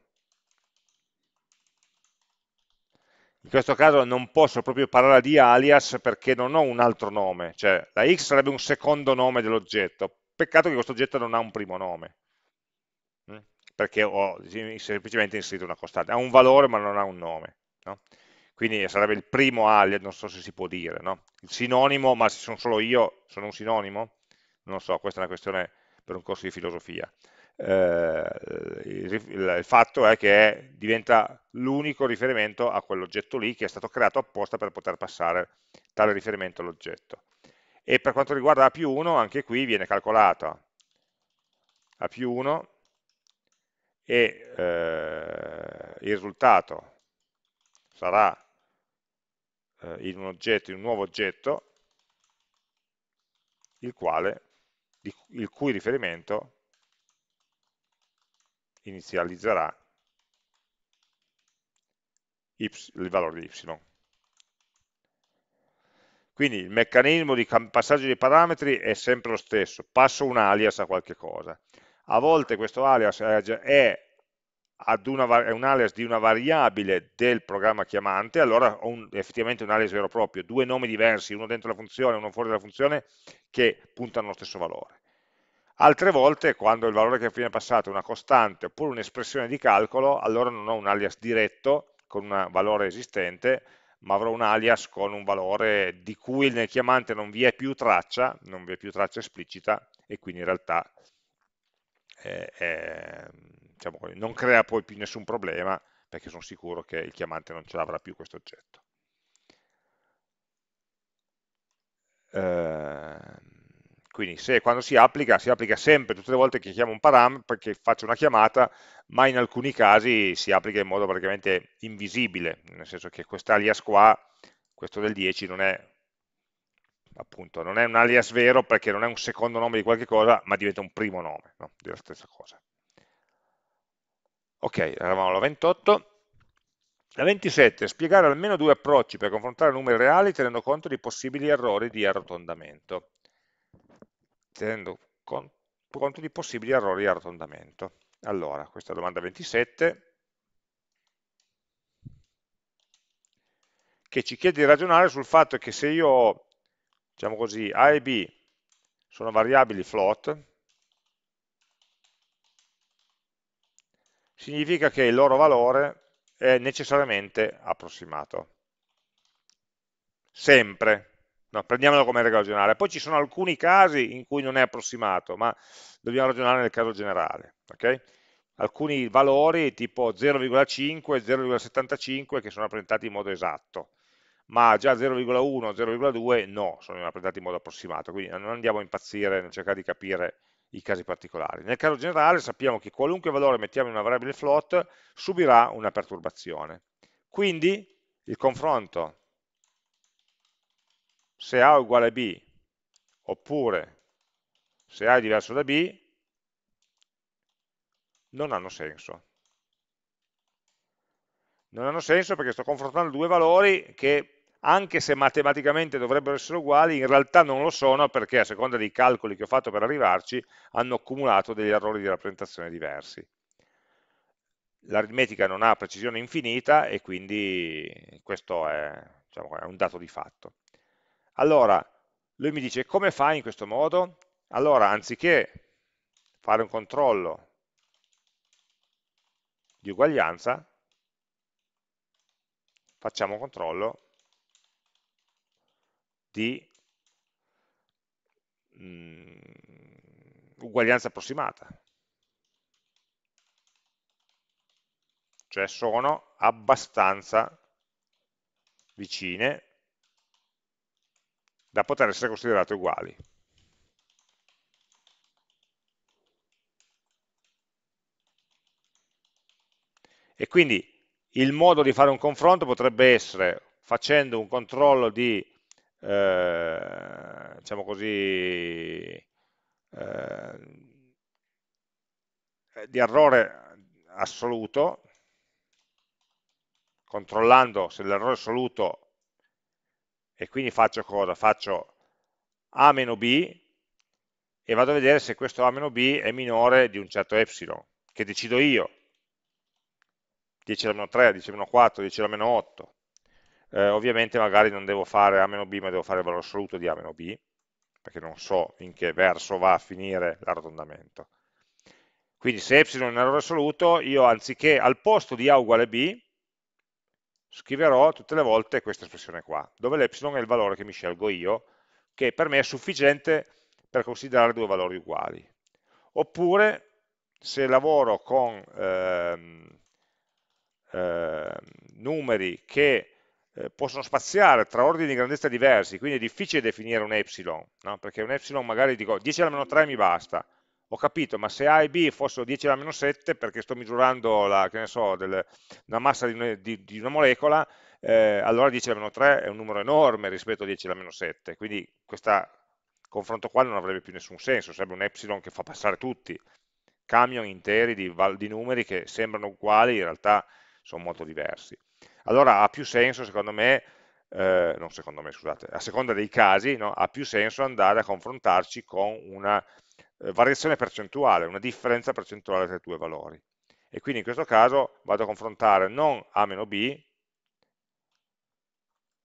In questo caso non posso proprio parlare di alias perché non ho un altro nome, cioè la x sarebbe un secondo nome dell'oggetto, peccato che questo oggetto non ha un primo nome, mm? perché ho semplicemente inserito una costante, ha un valore ma non ha un nome. No? quindi sarebbe il primo alias, non so se si può dire, no? Il sinonimo, ma se sono solo io, sono un sinonimo? Non so, questa è una questione per un corso di filosofia. Eh, il, il, fatto è che diventa l'unico riferimento a quell'oggetto lì che è stato creato apposta per poter passare tale riferimento all'oggetto. E per quanto riguarda A più 1, anche qui viene calcolata A più 1 e eh, il risultato sarà eh, in un oggetto, in un nuovo oggetto, il quale, il cui riferimento inizializzerà y, il valore di y. Quindi il meccanismo di passaggio dei parametri è sempre lo stesso, passo un alias a qualche cosa. A volte questo alias è una, è un alias di una variabile del programma chiamante, allora ho un, effettivamente un alias vero e proprio, due nomi diversi, uno dentro la funzione e uno fuori dalla funzione, che puntano allo stesso valore. Altre volte, quando il valore che viene passato è una costante oppure un'espressione di calcolo, allora non ho un alias diretto con un valore esistente, ma avrò un alias con un valore di cui nel chiamante non vi è più traccia, non vi è più traccia esplicita, e quindi in realtà eh, eh, diciamo, non crea poi più nessun problema perché sono sicuro che il chiamante non ce l'avrà più questo oggetto. Ehm, quindi se quando si applica, si applica sempre, tutte le volte che chiamo un param, perché faccio una chiamata, ma in alcuni casi si applica in modo praticamente invisibile, nel senso che quest'alias qua, questo del 10, non è appunto, non è un alias vero perché non è un secondo nome di qualche cosa, ma diventa un primo nome no? della stessa cosa. Ok, eravamo alla 28. La 27, spiegare almeno due approcci per confrontare numeri reali tenendo conto di possibili errori di arrotondamento. Tenendo con, conto di possibili errori di arrotondamento. Allora, questa è la domanda 27, che ci chiede di ragionare sul fatto che se io ho, diciamo così, A e B sono variabili float, significa che il loro valore è necessariamente approssimato. Sempre. No, prendiamolo come regola generale. Poi ci sono alcuni casi in cui non è approssimato, ma dobbiamo ragionare nel caso generale. Okay? Alcuni valori tipo 0,5, 0,75 che sono rappresentati in modo esatto, ma già 0,1, 0,2 no, sono rappresentati in modo approssimato, quindi non andiamo a impazzire nel cercare di capire i casi particolari. Nel caso generale sappiamo che qualunque valore mettiamo in una variabile float subirà una perturbazione. Quindi il confronto se A è uguale a B oppure se A è diverso da B non hanno senso. Non hanno senso perché sto confrontando due valori che anche se matematicamente dovrebbero essere uguali, in realtà non lo sono perché a seconda dei calcoli che ho fatto per arrivarci hanno accumulato degli errori di rappresentazione diversi. L'aritmetica non ha precisione infinita e quindi questo è, diciamo, è un dato di fatto. Allora, lui mi dice come fai in questo modo? Allora, anziché fare un controllo di uguaglianza, facciamo un controllo di mh, mm, uguaglianza approssimata. Cioè sono abbastanza vicine da poter essere considerate uguali. E quindi il modo di fare un confronto potrebbe essere facendo un controllo di eh, diciamo così, eh, di errore assoluto, controllando se l'errore è assoluto e quindi faccio cosa? Faccio A B e vado a vedere se questo A B è minore di un certo epsilon, che decido io, 10 alla meno 3, 10 alla meno 4, 10 alla meno 8, eh, ovviamente magari non devo fare A B ma devo fare il valore assoluto di A B perché non so in che verso va a finire l'arrotondamento quindi se epsilon è un errore assoluto io anziché al posto di A uguale B scriverò tutte le volte questa espressione qua dove l'epsilon è il valore che mi scelgo io che per me è sufficiente per considerare due valori uguali oppure se lavoro con ehm, eh, numeri che eh, possono spaziare tra ordini di grandezza diversi, quindi è difficile definire un epsilon, no? perché un epsilon magari dico 10 alla meno 3 mi basta, ho capito, ma se A e B fossero 10 alla meno 7, perché sto misurando la, so, del, una massa di una, di, di una molecola, eh, allora 10 alla meno 3 è un numero enorme rispetto a 10 alla meno 7, quindi questo confronto qua non avrebbe più nessun senso, sarebbe un epsilon che fa passare tutti, camion interi di, di numeri che sembrano uguali, in realtà sono molto diversi. Allora ha più senso, secondo me, eh, non secondo me, scusate, a seconda dei casi, no, ha più senso andare a confrontarci con una eh, variazione percentuale, una differenza percentuale tra i due valori. E quindi in questo caso vado a confrontare non A B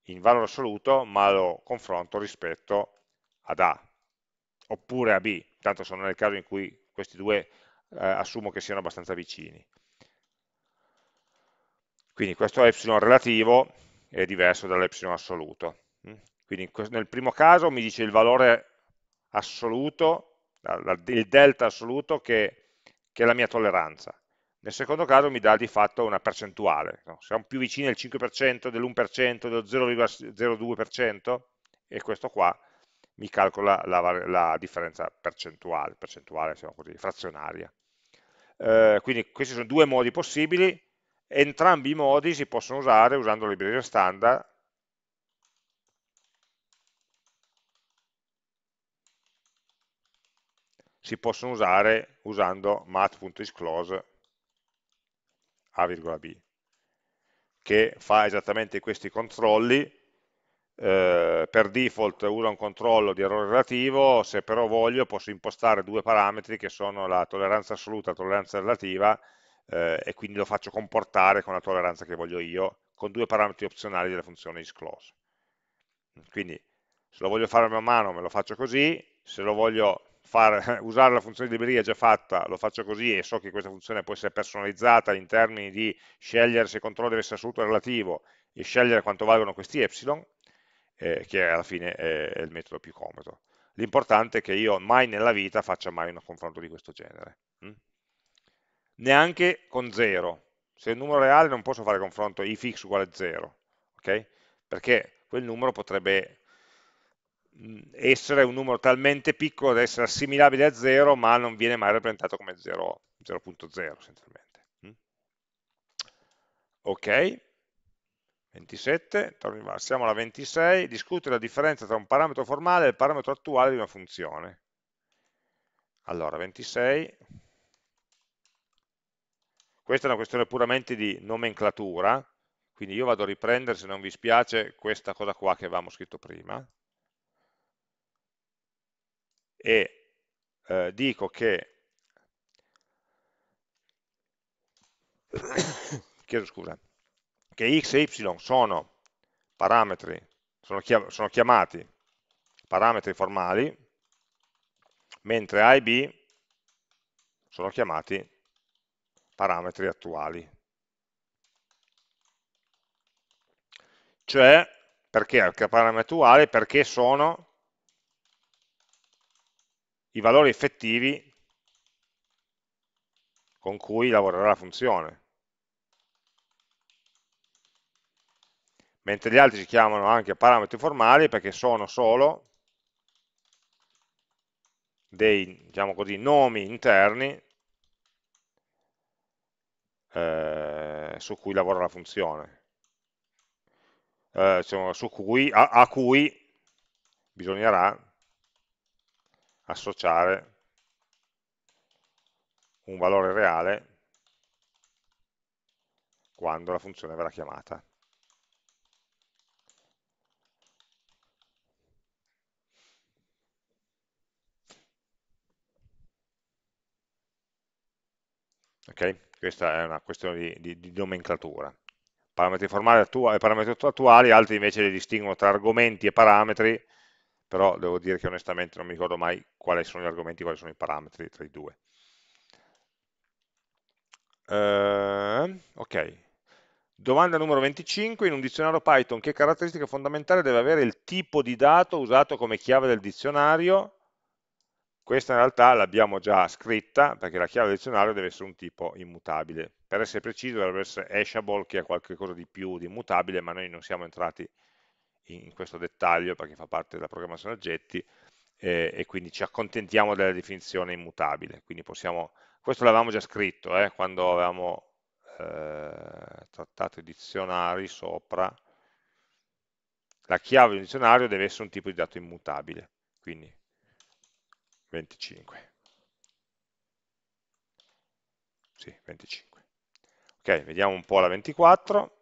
in valore assoluto, ma lo confronto rispetto ad A, oppure a B, tanto sono nel caso in cui questi due eh, assumo che siano abbastanza vicini. Quindi questo epsilon relativo è diverso dall'epsilon assoluto. Mm. Quindi nel primo caso mi dice il valore assoluto, il delta assoluto che, che è la mia tolleranza. Nel secondo caso mi dà di fatto una percentuale. No? Siamo più vicini al 5%, dell'1%, dello 0,02% e questo qua mi calcola la, la differenza percentuale, percentuale diciamo così, frazionaria. Eh, quindi questi sono due modi possibili, Entrambi i modi si possono usare usando la libreria standard si possono usare usando mat.isclose a,b che fa esattamente questi controlli eh, per default usa un controllo di errore relativo se però voglio posso impostare due parametri che sono la tolleranza assoluta e la tolleranza relativa eh, e quindi lo faccio comportare con la tolleranza che voglio io, con due parametri opzionali della funzione isClose. Quindi se lo voglio fare man mano me lo faccio così, se lo voglio far, [LAUGHS] usare la funzione di libreria già fatta lo faccio così e so che questa funzione può essere personalizzata in termini di scegliere se il controllo deve essere assoluto o relativo e scegliere quanto valgono questi epsilon, eh, che alla fine è il metodo più comodo. L'importante è che io mai nella vita faccia mai un confronto di questo genere. Mm? neanche con 0. Se è un numero reale non posso fare confronto ifx uguale 0, okay? perché quel numero potrebbe mm, essere un numero talmente piccolo da essere assimilabile a 0, ma non viene mai rappresentato come 0.0 essenzialmente. Mm? Ok, 27, passiamo alla 26, discutere la differenza tra un parametro formale e il parametro attuale di una funzione. Allora, 26, questa è una questione puramente di nomenclatura, quindi io vado a riprendere, se non vi spiace, questa cosa qua che avevamo scritto prima e eh, dico che [COUGHS] chiedo scusa che x e y sono parametri sono, chia sono chiamati parametri formali mentre a e b sono chiamati parametri attuali. Cioè, perché al parametro attuale? Perché sono i valori effettivi con cui lavorerà la funzione. Mentre gli altri si chiamano anche parametri formali perché sono solo dei, diciamo così, nomi interni eh, su cui lavora la funzione, eh, diciamo, cui, a, a cui bisognerà associare un valore reale quando la funzione verrà chiamata. Okay questa è una questione di, di, di nomenclatura. Parametri formali e parametri attuali, altri invece li distinguono tra argomenti e parametri, però devo dire che onestamente non mi ricordo mai quali sono gli argomenti e quali sono i parametri tra i due. Uh, ok. Domanda numero 25. In un dizionario Python che caratteristica fondamentale deve avere il tipo di dato usato come chiave del dizionario? Questa in realtà l'abbiamo già scritta perché la chiave del dizionario deve essere un tipo immutabile. Per essere preciso dovrebbe essere hashable che è qualcosa di più di immutabile, ma noi non siamo entrati in questo dettaglio perché fa parte della programmazione oggetti eh, e quindi ci accontentiamo della definizione immutabile. Quindi possiamo, questo l'avevamo già scritto eh, quando avevamo eh, trattato i dizionari sopra. La chiave di un dizionario deve essere un tipo di dato immutabile. Quindi 25. Sì, 25. Ok, vediamo un po' la 24.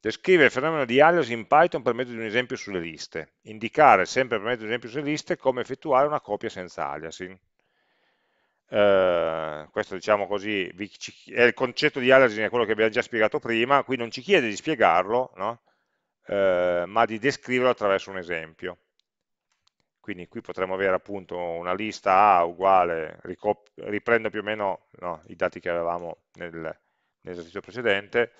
Descrive il fenomeno di alias in Python per mezzo di un esempio sulle liste. Indicare sempre per mezzo di un esempio sulle liste come effettuare una copia senza aliasing. Eh, questo diciamo così è il concetto di aliasing è quello che abbiamo già spiegato prima qui non ci chiede di spiegarlo no? eh, ma di descriverlo attraverso un esempio quindi qui potremmo avere appunto una lista A uguale, riprendo più o meno no, i dati che avevamo nel, nell'esercizio precedente,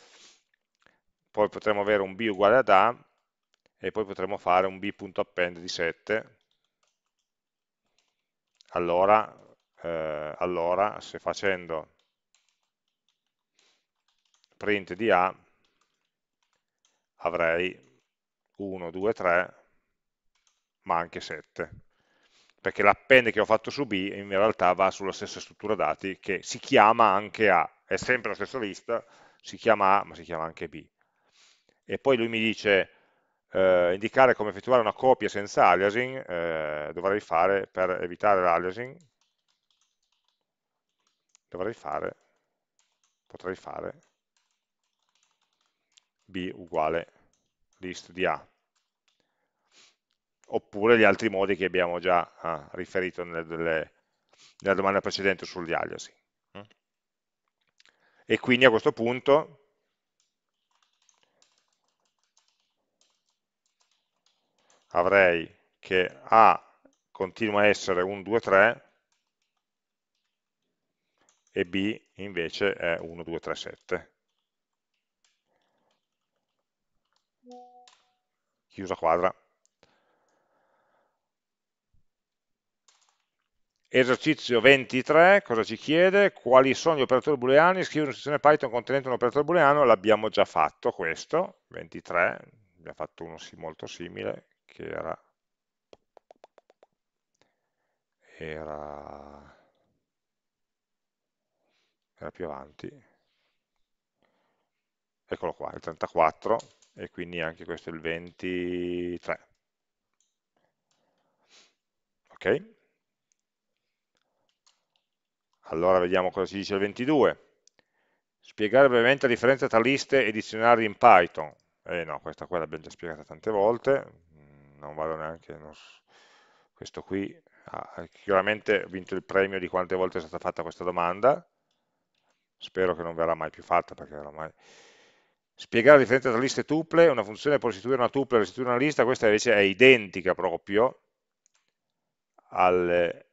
poi potremmo avere un B uguale ad A e poi potremmo fare un B.append di 7. Allora, eh, allora se facendo print di A avrei 1, 2, 3, ma anche 7 perché l'append che ho fatto su B in realtà va sulla stessa struttura dati che si chiama anche A, è sempre la stessa lista, si chiama A ma si chiama anche B. E poi lui mi dice eh, indicare come effettuare una copia senza aliasing, eh, dovrei fare per evitare l'aliasing, dovrei fare, potrei fare B uguale list di A oppure gli altri modi che abbiamo già ah, riferito nelle, delle, nella domanda precedente sugli aliasi. Eh? E quindi a questo punto avrei che A continua a essere 1, 2, 3 e B invece è 1, 2, 3, 7. Chiusa quadra. Esercizio 23, cosa ci chiede? Quali sono gli operatori booleani? Scrivere una sezione Python contenente un operatore booleano, l'abbiamo già fatto questo, 23, abbiamo fatto uno molto simile, che era... era... era più avanti. Eccolo qua, il 34, e quindi anche questo è il 23. Ok? Allora vediamo cosa ci dice il 22. Spiegare brevemente la differenza tra liste e dizionari in Python. Eh no, questa qua l'abbiamo già spiegata tante volte, mm, non vado neanche... Non so. Questo qui ha chiaramente vinto il premio di quante volte è stata fatta questa domanda. Spero che non verrà mai più fatta perché oramai... Spiegare la differenza tra liste e tuple, una funzione può restituire una tuple e restituire una lista, questa invece è identica proprio alle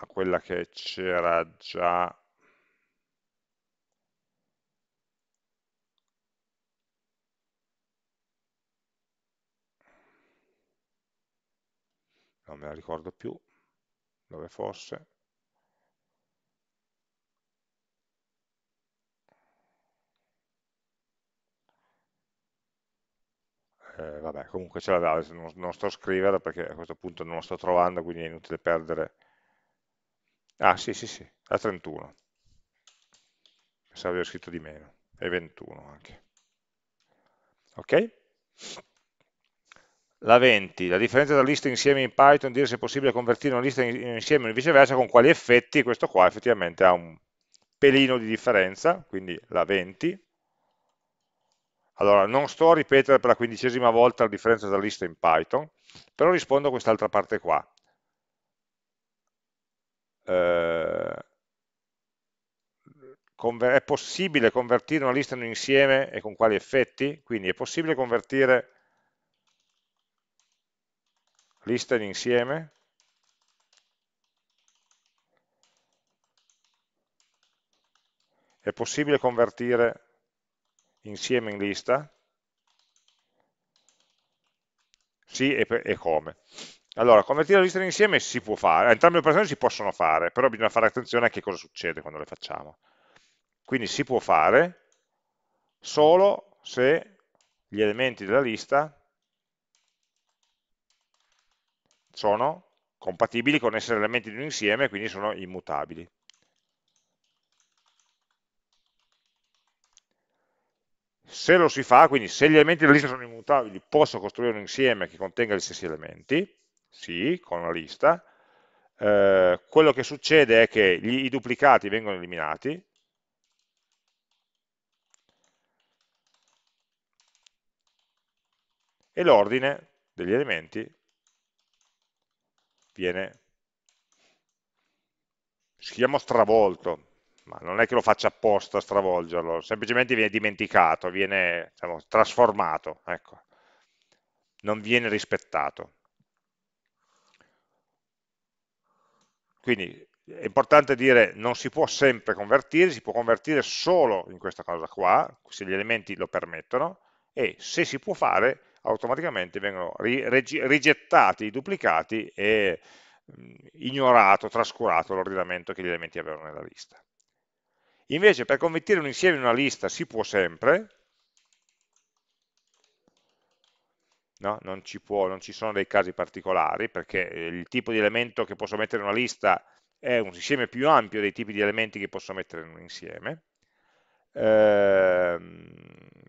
a quella che c'era già non me la ricordo più dove fosse eh, vabbè comunque ce l'aveva non, non sto a scrivere perché a questo punto non lo sto trovando quindi è inutile perdere Ah, sì, sì, sì, a 31. Pensavo di aver scritto di meno, e 21 anche. Ok? La 20, la differenza tra liste insieme in Python, dire se è possibile convertire una lista insieme e viceversa, con quali effetti, questo qua effettivamente ha un pelino di differenza, quindi la 20. Allora, non sto a ripetere per la quindicesima volta la differenza tra liste in Python, però rispondo a quest'altra parte qua eh, è possibile convertire una lista in un insieme e con quali effetti? Quindi è possibile convertire lista in insieme è possibile convertire insieme in lista? Sì e, e come? Allora, convertire le liste insieme si può fare, entrambe le operazioni si possono fare, però bisogna fare attenzione a che cosa succede quando le facciamo. Quindi si può fare solo se gli elementi della lista sono compatibili con essere elementi di un insieme, e quindi sono immutabili. se lo si fa, quindi se gli elementi della lista sono immutabili, posso costruire un insieme che contenga gli stessi elementi, sì, con la lista. Eh, quello che succede è che gli, i duplicati vengono eliminati. E l'ordine degli elementi viene, si chiama stravolto, ma non è che lo faccia apposta stravolgerlo, semplicemente viene dimenticato, viene diciamo, trasformato, ecco. non viene rispettato. Quindi è importante dire non si può sempre convertire, si può convertire solo in questa cosa qua, se gli elementi lo permettono, e se si può fare automaticamente vengono rigettati i duplicati e ignorato, trascurato l'ordinamento che gli elementi avevano nella lista. Invece per convertire un insieme in una lista si può sempre, no? non, ci può, non ci sono dei casi particolari perché eh, il tipo di elemento che posso mettere in una lista è un insieme più ampio dei tipi di elementi che posso mettere in un insieme. Eh,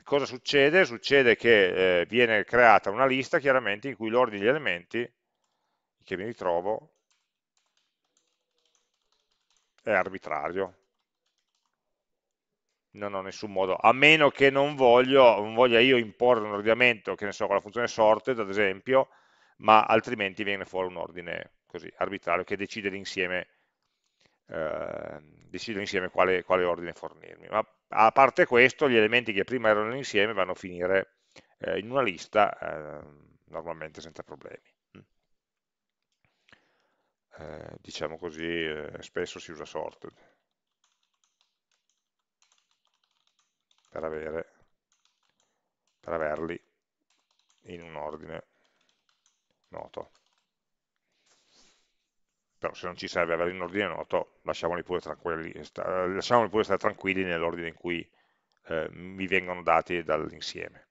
cosa succede? Succede che eh, viene creata una lista chiaramente in cui l'ordine degli elementi che mi ritrovo è arbitrario, non ho nessun modo, a meno che non, voglio, non voglia io imporre un ordinamento, che ne so, con la funzione sorted ad esempio, ma altrimenti viene fuori un ordine così, arbitrario, che decide l'insieme eh, decido insieme quale, quale, ordine fornirmi. Ma a parte questo, gli elementi che prima erano insieme vanno a finire eh, in una lista eh, normalmente senza problemi. Mm. Eh, diciamo così, eh, spesso si usa sorted. per, avere, per averli in un ordine noto. Però se non ci serve averli in ordine noto, lasciamoli pure, sta, lasciamoli pure stare tranquilli nell'ordine in cui eh, mi vengono dati dall'insieme.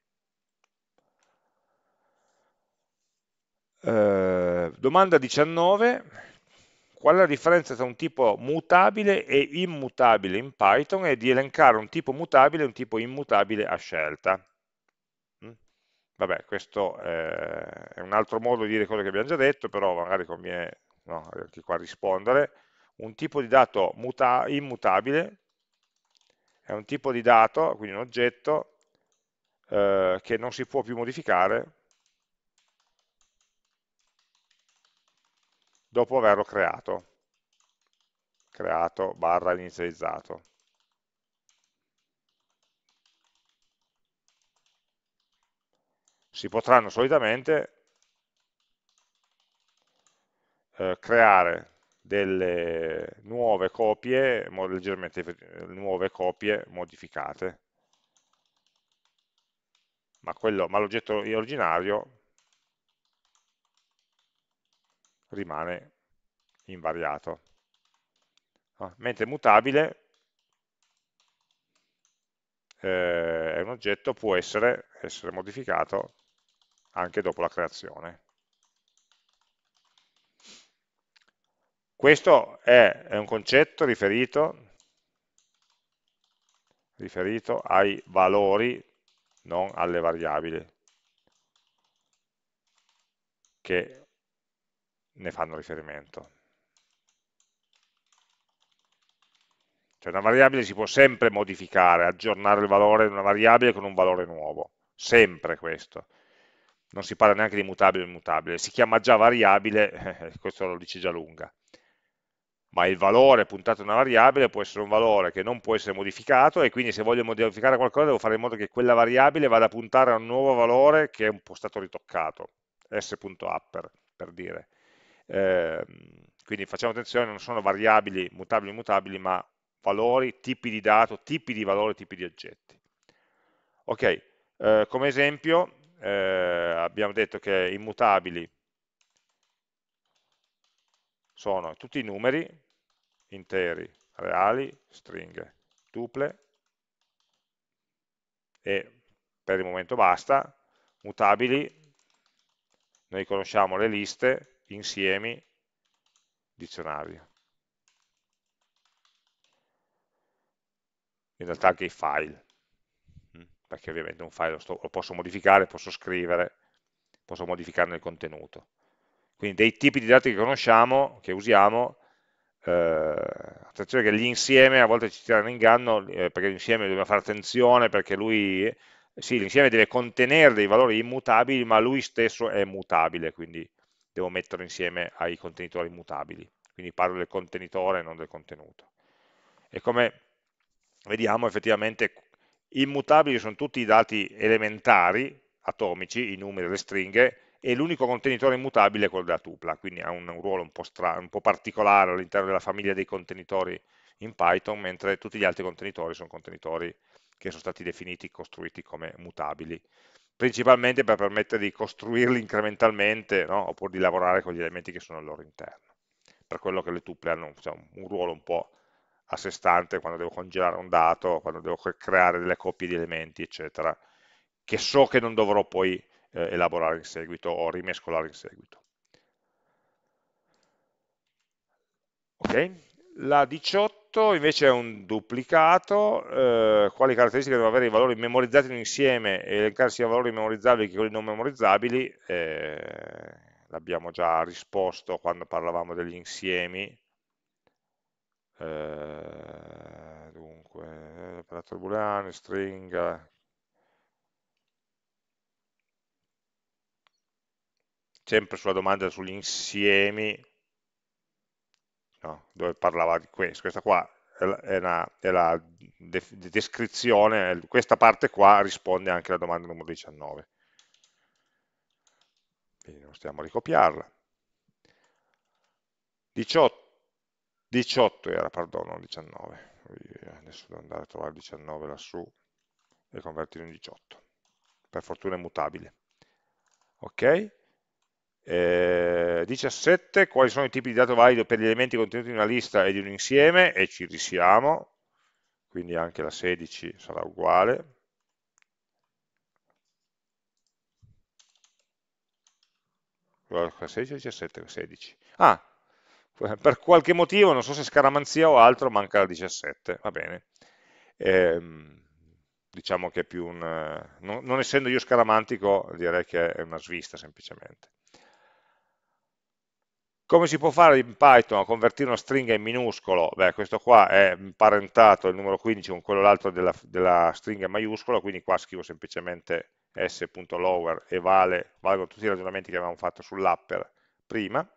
Eh, domanda 19, qual è la differenza tra un tipo mutabile e immutabile in Python e di elencare un tipo mutabile e un tipo immutabile a scelta. Mm? Vabbè, questo eh, è un altro modo di dire quello che abbiamo già detto, però magari conviene no, anche qua rispondere. Un tipo di dato immutabile è un tipo di dato, quindi un oggetto, eh, che non si può più modificare dopo averlo creato, creato barra inizializzato. Si potranno solitamente eh, creare delle nuove copie, leggermente nuove copie modificate, ma, ma l'oggetto originario rimane invariato. Ah, mentre mutabile eh, è un oggetto, può essere, essere modificato anche dopo la creazione. Questo è, è un concetto riferito, riferito ai valori, non alle variabili, che ne fanno riferimento. Cioè una variabile si può sempre modificare, aggiornare il valore di una variabile con un valore nuovo, sempre questo. Non si parla neanche di mutabile o immutabile, si chiama già variabile, [LAUGHS] questo lo dice già lunga. Ma il valore puntato a una variabile può essere un valore che non può essere modificato e quindi se voglio modificare qualcosa devo fare in modo che quella variabile vada a puntare a un nuovo valore che è un po' stato ritoccato, s.upper per dire Ehm, quindi facciamo attenzione, non sono variabili mutabili immutabili, ma valori, tipi di dato, tipi di valori, tipi di oggetti. Ok, eh, come esempio eh, abbiamo detto che immutabili sono tutti i numeri interi, reali, stringhe, tuple e per il momento basta, mutabili, noi conosciamo le liste, insiemi dizionari. In realtà anche i file, mm? perché ovviamente un file lo, sto, lo posso modificare, posso scrivere, posso modificarne il contenuto. Quindi dei tipi di dati che conosciamo, che usiamo, eh, attenzione che gli insieme a volte ci tirano in inganno, eh, perché l'insieme dobbiamo fare attenzione, perché lui, sì, l'insieme deve contenere dei valori immutabili, ma lui stesso è mutabile, quindi devo metterlo insieme ai contenitori mutabili. Quindi parlo del contenitore e non del contenuto. E come vediamo effettivamente immutabili sono tutti i dati elementari, atomici, i numeri, le stringhe, e l'unico contenitore immutabile è quello della tupla, quindi ha un, ruolo un po, un po particolare all'interno della famiglia dei contenitori in Python, mentre tutti gli altri contenitori sono contenitori che sono stati definiti, e costruiti come mutabili principalmente per permettere di costruirli incrementalmente no? oppure di lavorare con gli elementi che sono al loro interno. Per quello che le tuple hanno diciamo, un ruolo un po' a sé stante quando devo congelare un dato, quando devo creare delle coppie di elementi, eccetera, che so che non dovrò poi eh, elaborare in seguito o rimescolare in seguito. Ok? La 18 sotto invece è un duplicato, eh, quali caratteristiche devono avere i valori memorizzati in un insieme e elencare sia valori memorizzabili che quelli non memorizzabili, eh, l'abbiamo già risposto quando parlavamo degli insiemi, eh, dunque, operato booleano, string, sempre sulla domanda sugli insiemi, no? dove parlava di questo. Questa qua è la, è la de descrizione, questa parte qua risponde anche alla domanda numero 19. Quindi non stiamo a ricopiarla. 18, 18 era, perdono, 19. Eh, adesso devo andare a trovare 19 lassù e convertirlo in 18. Per fortuna è mutabile. Ok? Eh, 17, quali sono i tipi di dato valido per gli elementi contenuti in una lista e di un insieme? E ci risiamo, quindi anche la 16 sarà uguale. Guarda, 16 17? 16. Ah, per qualche motivo, non so se scaramanzia o altro, manca la 17, va bene. Ehm, diciamo che è più un... Eh, non, non essendo io scaramantico, direi che è una svista semplicemente. Come si può fare in Python a convertire una stringa in minuscolo? Beh, questo qua è imparentato il numero 15, con quello l'altro della, della, stringa in maiuscolo, quindi qua scrivo semplicemente s.lower e vale, valgono tutti i ragionamenti che avevamo fatto sull'upper prima.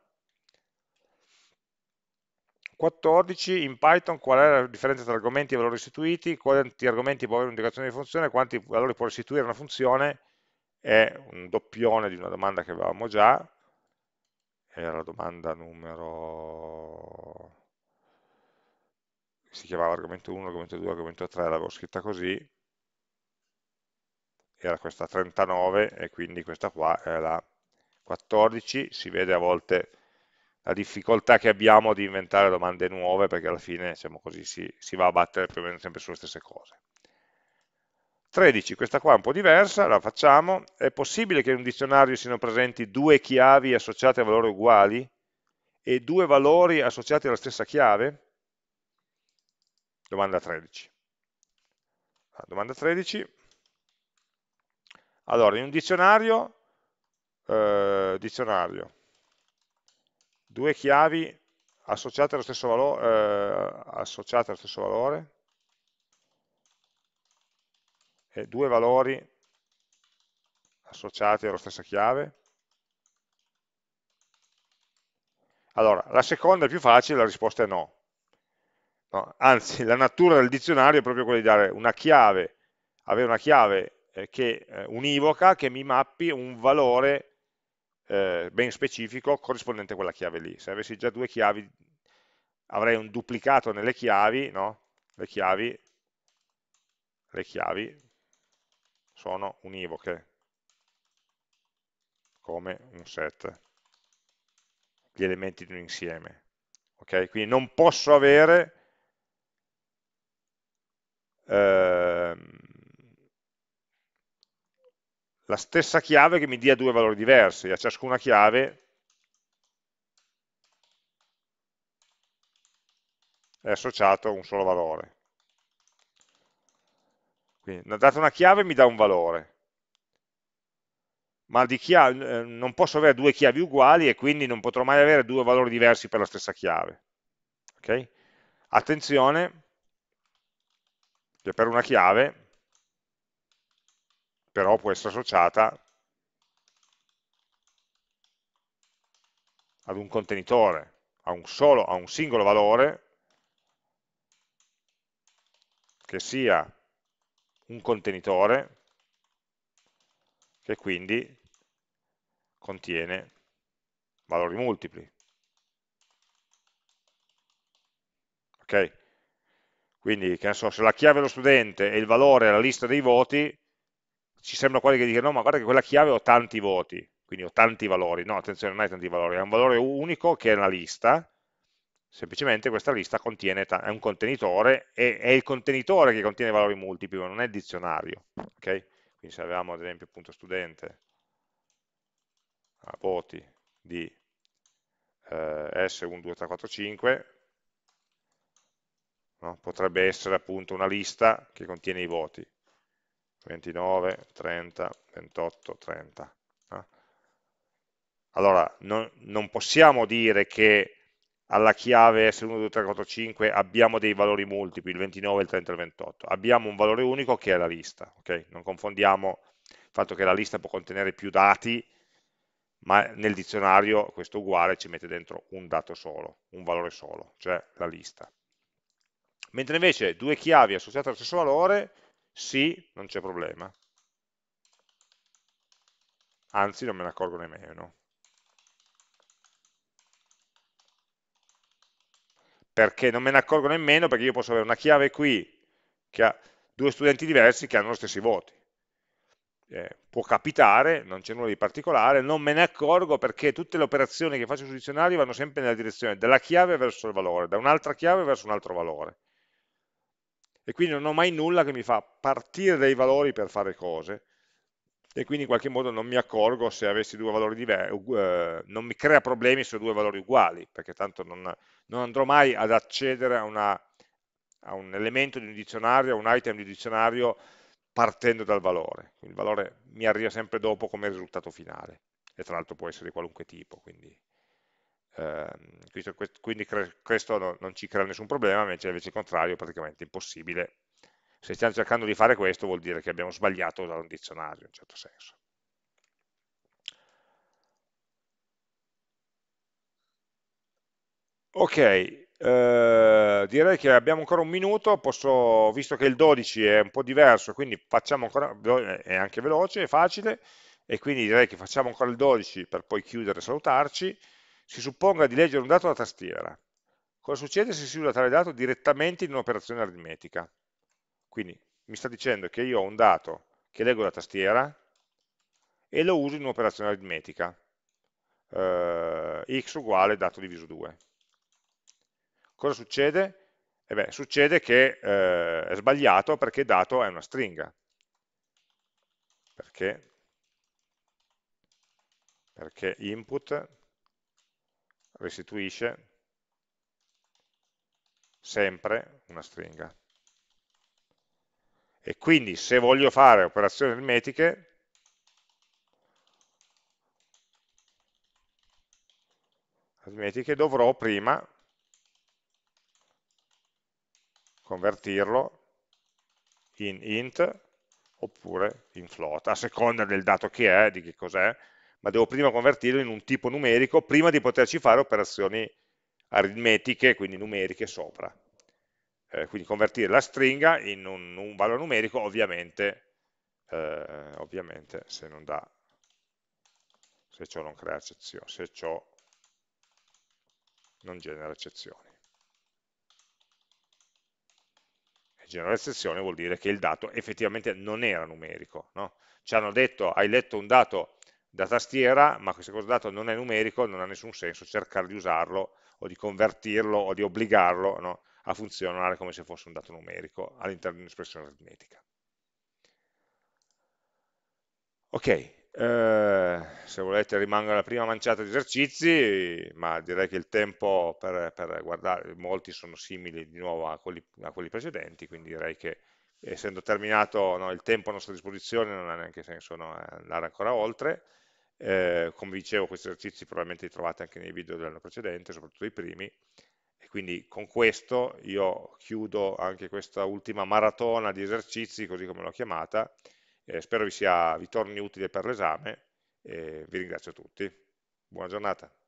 14. In Python qual è la differenza tra argomenti e valori restituiti? Quanti argomenti può avere un'indicazione di funzione? Quanti valori può restituire una funzione? È un doppione di una domanda che avevamo già, era la domanda numero... si chiamava argomento 1, argomento 2, argomento 3, l'avevo scritta così, era questa 39 e quindi questa qua è la 14, si vede a volte la difficoltà che abbiamo di inventare domande nuove perché alla fine diciamo così, si, si va a battere più o meno sempre sulle stesse cose. 13, questa qua è un po' diversa, la facciamo. È possibile che in un dizionario siano presenti due chiavi associate a valori uguali e due valori associati alla stessa chiave? Domanda 13. Ah, domanda 13. Allora, in un dizionario, eh, dizionario due chiavi associate allo stesso, valo eh, associate allo stesso valore eh, due valori associati alla stessa chiave? Allora, la seconda è più facile, la risposta è no. no. Anzi, la natura del dizionario è proprio quella di dare una chiave, avere una chiave eh, che, eh, univoca che mi mappi un valore eh, ben specifico corrispondente a quella chiave lì. Se avessi già due chiavi avrei un duplicato nelle chiavi, no? le chiavi, le chiavi sono univoche come un set, gli elementi di un insieme. ok? Quindi non posso avere ehm, la stessa chiave che mi dia due valori diversi, a ciascuna chiave è associato un solo valore. Quindi data una chiave mi dà un valore, ma chiave, eh, non posso avere due chiavi uguali e quindi non potrò mai avere due valori diversi per la stessa chiave. Okay? Attenzione che per una chiave però può essere associata ad un contenitore, a un, solo, a un singolo valore che sia un contenitore che quindi contiene valori multipli. Ok? Quindi, che ne so, se la chiave è lo studente e il valore è la lista dei voti, ci sembra quelli che dicono, no, ma guarda che quella chiave ho tanti voti, quindi ho tanti valori. No, attenzione, non hai tanti valori, è un valore unico che è una lista, semplicemente questa lista contiene è un contenitore e è il contenitore che contiene valori multipli, non è il dizionario. Okay? Quindi se avevamo ad esempio appunto studente a voti di eh, S12345, no? potrebbe essere appunto una lista che contiene i voti. 29, 30, 28, 30. No? Allora, non, non possiamo dire che alla chiave S1, 2, 3, 4, 5 abbiamo dei valori multipli, il 29, il 30 il 28. Abbiamo un valore unico che è la lista, okay? Non confondiamo il fatto che la lista può contenere più dati, ma nel dizionario questo uguale ci mette dentro un dato solo, un valore solo, cioè la lista. Mentre invece due chiavi associate allo stesso valore, sì, non c'è problema. Anzi, non me ne accorgo nemmeno. perché non me ne accorgo nemmeno perché io posso avere una chiave qui che ha due studenti diversi che hanno gli stessi voti. Eh, può capitare, non c'è nulla di particolare, non me ne accorgo perché tutte le operazioni che faccio sui dizionari vanno sempre nella direzione della chiave verso il valore, da un'altra chiave verso un altro valore. E quindi non ho mai nulla che mi fa partire dai valori per fare cose, e quindi in qualche modo non mi accorgo se avessi due valori diversi, eh, uh, eh, non mi crea problemi se ho due valori uguali, perché tanto non, non andrò mai ad accedere a, una, a, un elemento di un dizionario, a un item di un dizionario partendo dal valore. Il valore mi arriva sempre dopo come risultato finale, e tra l'altro può essere di qualunque tipo, quindi, uh, quindi questo non ci crea nessun problema, invece, invece il contrario è praticamente impossibile se stiamo cercando di fare questo vuol dire che abbiamo sbagliato da un dizionario, in un certo senso. Ok, eh, direi che abbiamo ancora un minuto, posso, visto che il 12 è un po' diverso, quindi facciamo ancora, è anche veloce, è facile, e quindi direi che facciamo ancora il 12 per poi chiudere e salutarci, si supponga di leggere un dato da tastiera. Cosa succede se si usa tale dato direttamente in un'operazione aritmetica? Quindi mi sta dicendo che io ho un dato che leggo da tastiera e lo uso in un'operazione aritmetica, eh, x uguale dato diviso 2. Cosa succede? Eh beh, succede che eh, è sbagliato perché dato è una stringa. Perché, perché input restituisce sempre una stringa e quindi se voglio fare operazioni aritmetiche aritmetiche dovrò prima convertirlo in int oppure in float, a seconda del dato che è, di che cos'è, ma devo prima convertirlo in un tipo numerico prima di poterci fare operazioni aritmetiche, quindi numeriche sopra eh, quindi convertire la stringa in un, un valore numerico, ovviamente, eh, ovviamente se non dà, se ciò non crea eccezioni, se ciò non genera eccezioni. E generare eccezioni vuol dire che il dato effettivamente non era numerico. No? Ci hanno detto, hai letto un dato da tastiera, ma questo dato non è numerico non ha nessun senso cercare di usarlo o di convertirlo o di obbligarlo no? a funzionare come se fosse un dato numerico all'interno di un'espressione aritmetica. Ok, eh, se volete rimango alla prima manciata di esercizi, ma direi che il tempo per, per guardare, molti sono simili di nuovo a quelli, a quelli precedenti, quindi direi che essendo terminato no, il tempo a nostra disposizione non ha neanche senso no, eh, andare ancora oltre. Eh, come vi dicevo questi esercizi probabilmente li trovate anche nei video dell'anno precedente, soprattutto i primi, quindi con questo io chiudo anche questa ultima maratona di esercizi, così come l'ho chiamata. Eh, spero vi, sia, vi torni utile per l'esame. Eh, vi ringrazio tutti. Buona giornata.